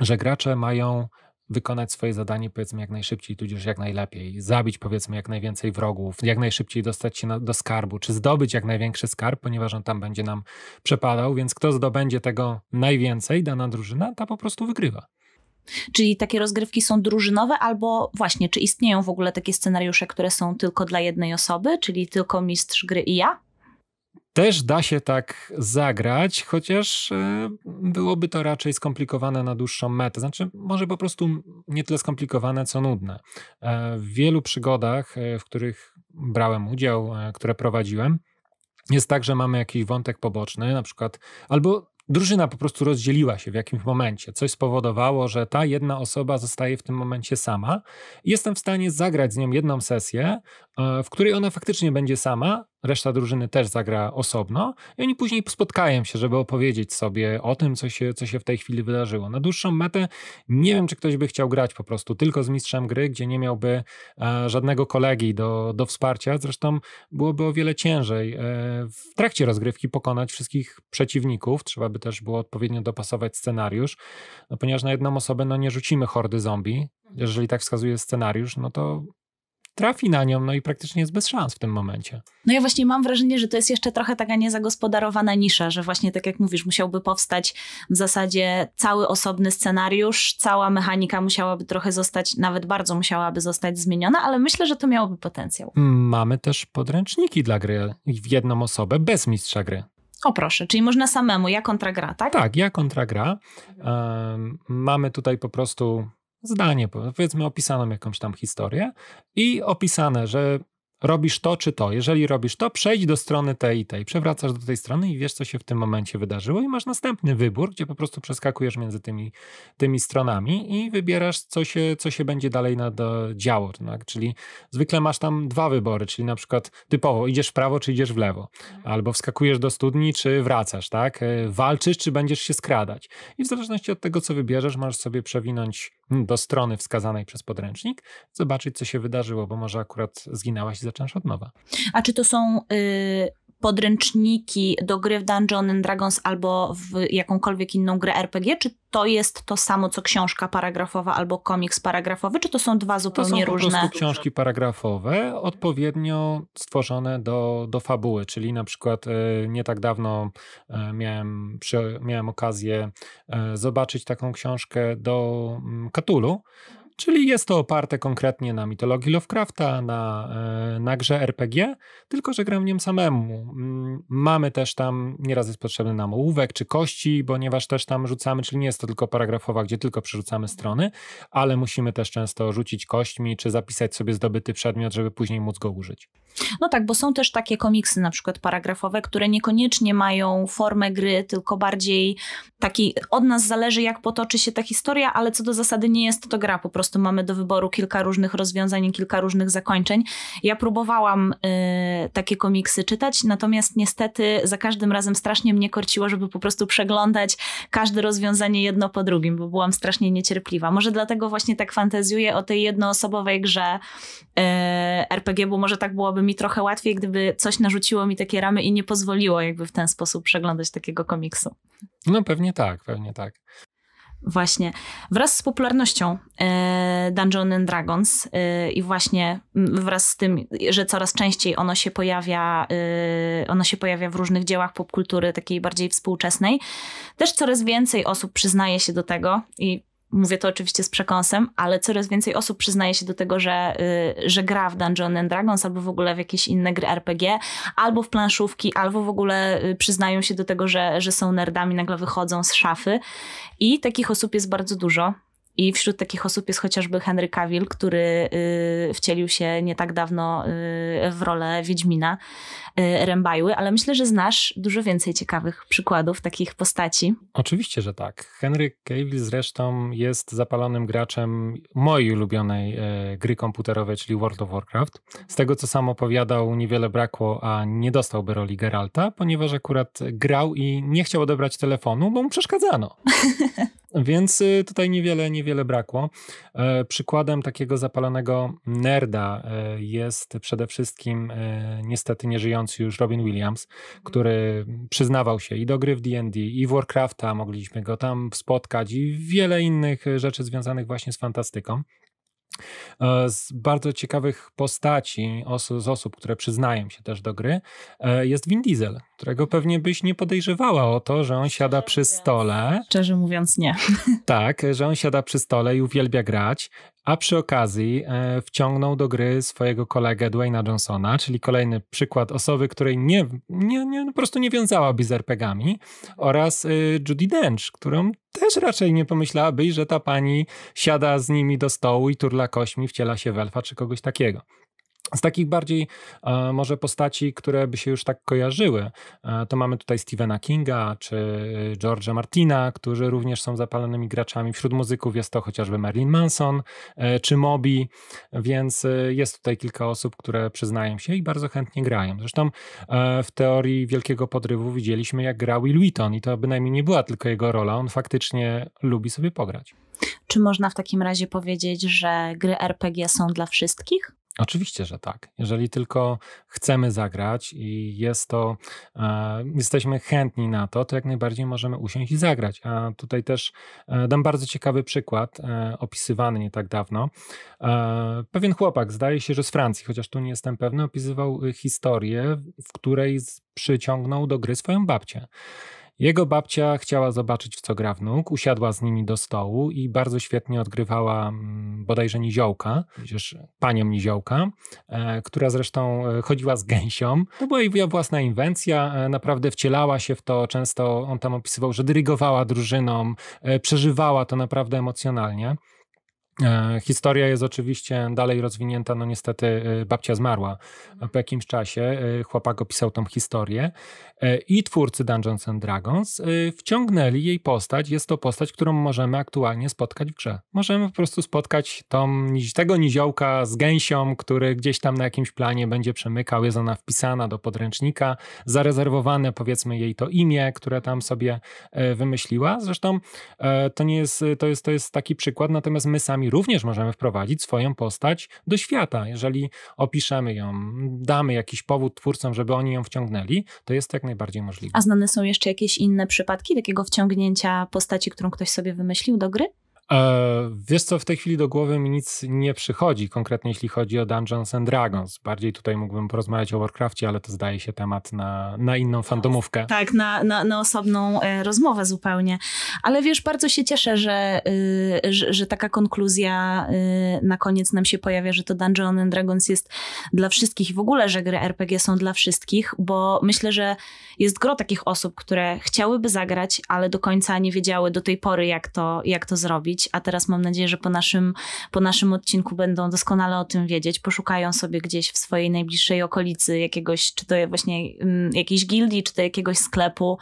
że gracze mają wykonać swoje zadanie powiedzmy jak najszybciej, tudzież jak najlepiej, zabić powiedzmy jak najwięcej wrogów, jak najszybciej dostać się na, do skarbu, czy zdobyć jak największy skarb, ponieważ on tam będzie nam przepadał, więc kto zdobędzie tego najwięcej, dana drużyna, ta po prostu wygrywa. Czyli takie rozgrywki są drużynowe, albo właśnie, czy istnieją w ogóle takie scenariusze, które są tylko dla jednej osoby, czyli tylko mistrz gry i ja? też da się tak zagrać, chociaż e, byłoby to raczej skomplikowane na dłuższą metę. Znaczy, może po prostu nie tyle skomplikowane, co nudne. E, w wielu przygodach, e, w których brałem udział, które prowadziłem, jest tak, że mamy jakiś wątek poboczny, na przykład, albo drużyna po prostu rozdzieliła się w jakimś momencie. Coś spowodowało, że ta jedna osoba zostaje w tym momencie sama. Jestem w stanie zagrać z nią jedną sesję, E, w której ona faktycznie będzie sama, reszta drużyny też zagra osobno i oni później spotkają się, żeby opowiedzieć sobie o tym, co się, co się w tej chwili wydarzyło. Na dłuższą metę nie wiem, czy ktoś by chciał grać po prostu tylko z mistrzem gry, gdzie nie miałby e, żadnego kolegi do, do wsparcia. Zresztą byłoby o wiele ciężej e, w trakcie rozgrywki pokonać wszystkich przeciwników. Trzeba by też było odpowiednio dopasować scenariusz, no, ponieważ na jedną osobę no, nie rzucimy hordy zombie. Jeżeli tak wskazuje scenariusz, no to trafi na nią, no i praktycznie jest bez szans w tym momencie. No ja właśnie mam wrażenie, że to jest jeszcze trochę taka niezagospodarowana nisza, że właśnie tak jak mówisz, musiałby powstać w zasadzie cały osobny scenariusz, cała mechanika musiałaby trochę zostać, nawet bardzo musiałaby zostać zmieniona, ale myślę, że to miałoby potencjał. Mamy też podręczniki dla gry w jedną osobę bez mistrza gry. O proszę, czyli można samemu, ja kontra gra, tak? Tak, ja kontra gra. Um, mamy tutaj po prostu zdanie, powiedzmy opisaną jakąś tam historię i opisane, że robisz to czy to. Jeżeli robisz to, przejdź do strony tej i tej. Przewracasz do tej strony i wiesz, co się w tym momencie wydarzyło i masz następny wybór, gdzie po prostu przeskakujesz między tymi, tymi stronami i wybierasz, co się, co się będzie dalej do działo. No tak? Czyli zwykle masz tam dwa wybory, czyli na przykład typowo idziesz w prawo, czy idziesz w lewo. Mhm. Albo wskakujesz do studni, czy wracasz. tak? E, walczysz, czy będziesz się skradać. I w zależności od tego, co wybierzesz, masz sobie przewinąć do strony wskazanej przez podręcznik, zobaczyć, co się wydarzyło, bo może akurat zginęłaś i zaczynasz od nowa. A czy to są y, podręczniki do gry w Dungeons and Dragons albo w jakąkolwiek inną grę RPG, czy to jest to samo co książka paragrafowa albo komiks paragrafowy, czy to są dwa zupełnie to są różne? To są książki paragrafowe, odpowiednio stworzone do, do fabuły, czyli na przykład e, nie tak dawno e, miałem, miałem okazję e, zobaczyć taką książkę do Katulu, mm, Czyli jest to oparte konkretnie na mitologii Lovecrafta, na, e, na grze RPG, tylko że gram w nim samemu. Mm, mamy też tam, nieraz jest potrzebny nam ołówek czy kości, ponieważ też tam rzucamy, czyli nie jest to tylko paragrafowa, gdzie tylko przerzucamy strony, ale musimy też często rzucić kośćmi, czy zapisać sobie zdobyty przedmiot, żeby później móc go użyć. No tak, bo są też takie komiksy na przykład paragrafowe, które niekoniecznie mają formę gry, tylko bardziej taki, od nas zależy jak potoczy się ta historia, ale co do zasady nie jest to gra po prostu prostu mamy do wyboru kilka różnych rozwiązań i kilka różnych zakończeń. Ja próbowałam y, takie komiksy czytać, natomiast niestety za każdym razem strasznie mnie korciło, żeby po prostu przeglądać każde rozwiązanie jedno po drugim, bo byłam strasznie niecierpliwa. Może dlatego właśnie tak fantazjuję o tej jednoosobowej grze y, RPG, bo może tak byłoby mi trochę łatwiej, gdyby coś narzuciło mi takie ramy i nie pozwoliło jakby w ten sposób przeglądać takiego komiksu. No pewnie tak, pewnie tak. Właśnie. Wraz z popularnością e, Dungeons and Dragons e, i właśnie wraz z tym, że coraz częściej ono się pojawia, e, ono się pojawia w różnych dziełach popkultury takiej bardziej współczesnej, też coraz więcej osób przyznaje się do tego i Mówię to oczywiście z przekąsem, ale coraz więcej osób przyznaje się do tego, że, y, że gra w Dungeons and Dragons albo w ogóle w jakieś inne gry RPG, albo w planszówki, albo w ogóle y, przyznają się do tego, że, że są nerdami, nagle wychodzą z szafy. I takich osób jest bardzo dużo. I wśród takich osób jest chociażby Henry Cavill, który y, wcielił się nie tak dawno w rolę Wiedźmina. E, Rembajły, ale myślę, że znasz dużo więcej ciekawych przykładów takich postaci. Oczywiście, że tak. Henry Cavill zresztą jest zapalonym graczem mojej ulubionej e, gry komputerowej, czyli World of Warcraft. Z tego, co sam opowiadał, niewiele brakło, a nie dostałby roli Geralta, ponieważ akurat grał i nie chciał odebrać telefonu, bo mu przeszkadzano. <laughs> Więc y, tutaj niewiele, niewiele brakło. E, przykładem takiego zapalonego nerda jest przede wszystkim niestety nieżyjący grający już Robin Williams, mhm. który przyznawał się i do gry w D&D, i w Warcrafta, mogliśmy go tam spotkać i wiele innych e, rzeczy związanych właśnie z fantastyką e, z bardzo ciekawych postaci, os- z osób, które przyznają się też do gry, e, jest Vin Diesel, którego pewnie byś nie podejrzewała o to, że on siada przy stole. Szczerze mówiąc, nie. <laughs> Tak, że on siada przy stole i uwielbia grać a przy okazji e, wciągnął do gry swojego kolegę Dwayna Johnsona, czyli kolejny przykład osoby, której nie, nie, nie, po prostu nie wiązałaby z RPGami, oraz e, Judy Dench, którą też raczej nie pomyślałabyś, że ta pani siada z nimi do stołu i turla kośmi, wciela się w elfa czy kogoś takiego. Z takich bardziej e, może postaci, które by się już tak kojarzyły, e, to mamy tutaj Stephena Kinga czy George'a Martina, którzy również są zapalonymi graczami. Wśród muzyków jest to chociażby Marilyn Manson e, czy Moby, więc e, jest tutaj kilka osób, które przyznają się i bardzo chętnie grają. Zresztą e, w teorii Wielkiego Podrywu widzieliśmy, jak grał Will Wheaton i to bynajmniej nie była tylko jego rola, on faktycznie lubi sobie pograć. Czy można w takim razie powiedzieć, że gry RPG są dla wszystkich? Oczywiście, że tak. Jeżeli tylko chcemy zagrać i jest to, e, jesteśmy chętni na to, to jak najbardziej możemy usiąść i zagrać. A tutaj też e, dam bardzo ciekawy przykład, e, opisywany nie tak dawno. E, pewien chłopak, zdaje się, że z Francji, chociaż tu nie jestem pewny, opisywał e, historię, w której przyciągnął do gry swoją babcię. Jego babcia chciała zobaczyć, w co gra wnuk, usiadła z nimi do stołu i bardzo świetnie odgrywała mm, bodajże niziołka, przecież panią niziołka, e, która zresztą e, chodziła z gęsią. To była jej własna inwencja, e, naprawdę wcielała się w to, często on tam opisywał, że dyrygowała drużyną, przeżywała to naprawdę emocjonalnie. E, historia jest oczywiście dalej rozwinięta, no niestety e, babcia zmarła mhm. po jakimś czasie, e, chłopak opisał tą historię i twórcy Dungeons and Dragons wciągnęli jej postać, jest to postać, którą możemy aktualnie spotkać w grze. Możemy po prostu spotkać tą, tego niziołka z gęsią, który gdzieś tam na jakimś planie będzie przemykał, jest ona wpisana do podręcznika, zarezerwowane powiedzmy jej to imię, które tam sobie wymyśliła. Zresztą to nie jest, to jest, to jest taki przykład, natomiast my sami również możemy wprowadzić swoją postać do świata. Jeżeli opiszemy ją, damy jakiś powód twórcom, żeby oni ją wciągnęli, to jest jak najbardziej możliwe. A znane są jeszcze jakieś inne przypadki takiego wciągnięcia postaci, którą ktoś sobie wymyślił do gry? E, wiesz co, w tej chwili do głowy mi nic nie przychodzi, konkretnie jeśli chodzi o Dungeons and Dragons. Bardziej tutaj mógłbym porozmawiać o Warcraftie, ale to zdaje się temat na, na inną fandomówkę. Tak, na, na, na osobną e, rozmowę zupełnie. Ale wiesz, bardzo się cieszę, że, y, że, że taka konkluzja y, na koniec nam się pojawia, że to Dungeons and Dragons jest dla wszystkich i w ogóle, że gry RPG są dla wszystkich, bo myślę, że jest gro takich osób, które chciałyby zagrać, ale do końca nie wiedziały do tej pory, jak to, jak to zrobić a teraz mam nadzieję, że po naszym, po naszym odcinku będą doskonale o tym wiedzieć, poszukają sobie gdzieś w swojej najbliższej okolicy jakiegoś, czy to właśnie mm, jakiejś gildii, czy to jakiegoś sklepu,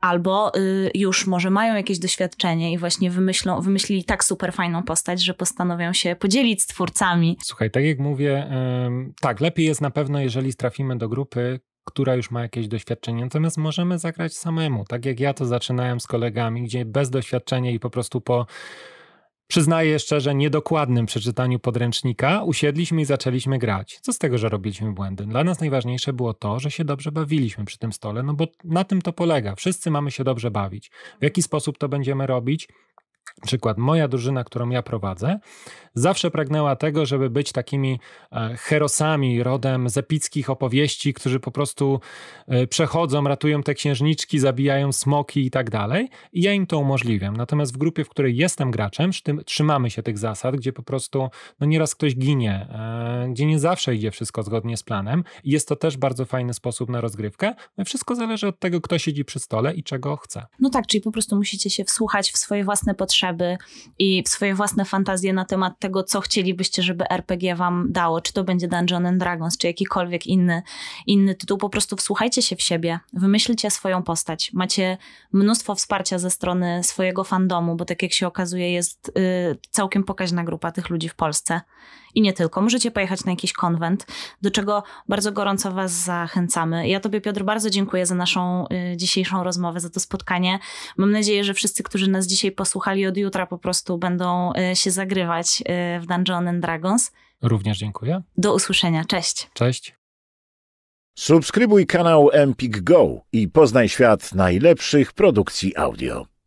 albo y, już może mają jakieś doświadczenie i właśnie wymyślą, wymyślili tak super fajną postać, że postanowią się podzielić z twórcami. Słuchaj, tak jak mówię, tak, lepiej jest na pewno, jeżeli trafimy do grupy, która już ma jakieś doświadczenie. Natomiast możemy zagrać samemu, tak jak ja to zaczynałem z kolegami, gdzie bez doświadczenia i po prostu po przyznaję szczerze, niedokładnym przeczytaniu podręcznika, usiedliśmy i zaczęliśmy grać. Co z tego, że robiliśmy błędy? Dla nas najważniejsze było to, że się dobrze bawiliśmy przy tym stole, no bo na tym to polega. Wszyscy mamy się dobrze bawić. W jaki sposób to będziemy robić? Przykład, moja drużyna, którą ja prowadzę, zawsze pragnęła tego, żeby być takimi e, herosami rodem z epickich opowieści, którzy po prostu e, przechodzą, ratują te księżniczki, zabijają smoki i tak dalej. I ja im to umożliwiam. Natomiast w grupie, w której jestem graczem, trzymamy się tych zasad, gdzie po prostu no nieraz ktoś ginie, e, gdzie nie zawsze idzie wszystko zgodnie z planem. I jest to też bardzo fajny sposób na rozgrywkę. No wszystko zależy od tego, kto siedzi przy stole i czego chce. No tak, czyli po prostu musicie się wsłuchać w swoje własne potrzeby i w swoje własne fantazje na temat tego, co chcielibyście, żeby RPG wam dało, czy to będzie Dungeon and Dragons, czy jakikolwiek inny, inny tytuł, po prostu wsłuchajcie się w siebie, wymyślcie swoją postać. Macie mnóstwo wsparcia ze strony swojego fandomu, bo tak jak się okazuje, jest y, całkiem pokaźna grupa tych ludzi w Polsce i nie tylko. Możecie pojechać na jakiś konwent, do czego bardzo gorąco Was zachęcamy. Ja Tobie, Piotr, bardzo dziękuję za naszą y, dzisiejszą rozmowę, za to spotkanie. Mam nadzieję, że wszyscy, którzy nas dzisiaj posłuchali od jutra, po prostu będą y, się zagrywać y, w Dungeon and Dragons. Również dziękuję. Do usłyszenia. Cześć. Cześć. Subskrybuj kanał Empik Go i poznaj świat najlepszych produkcji audio.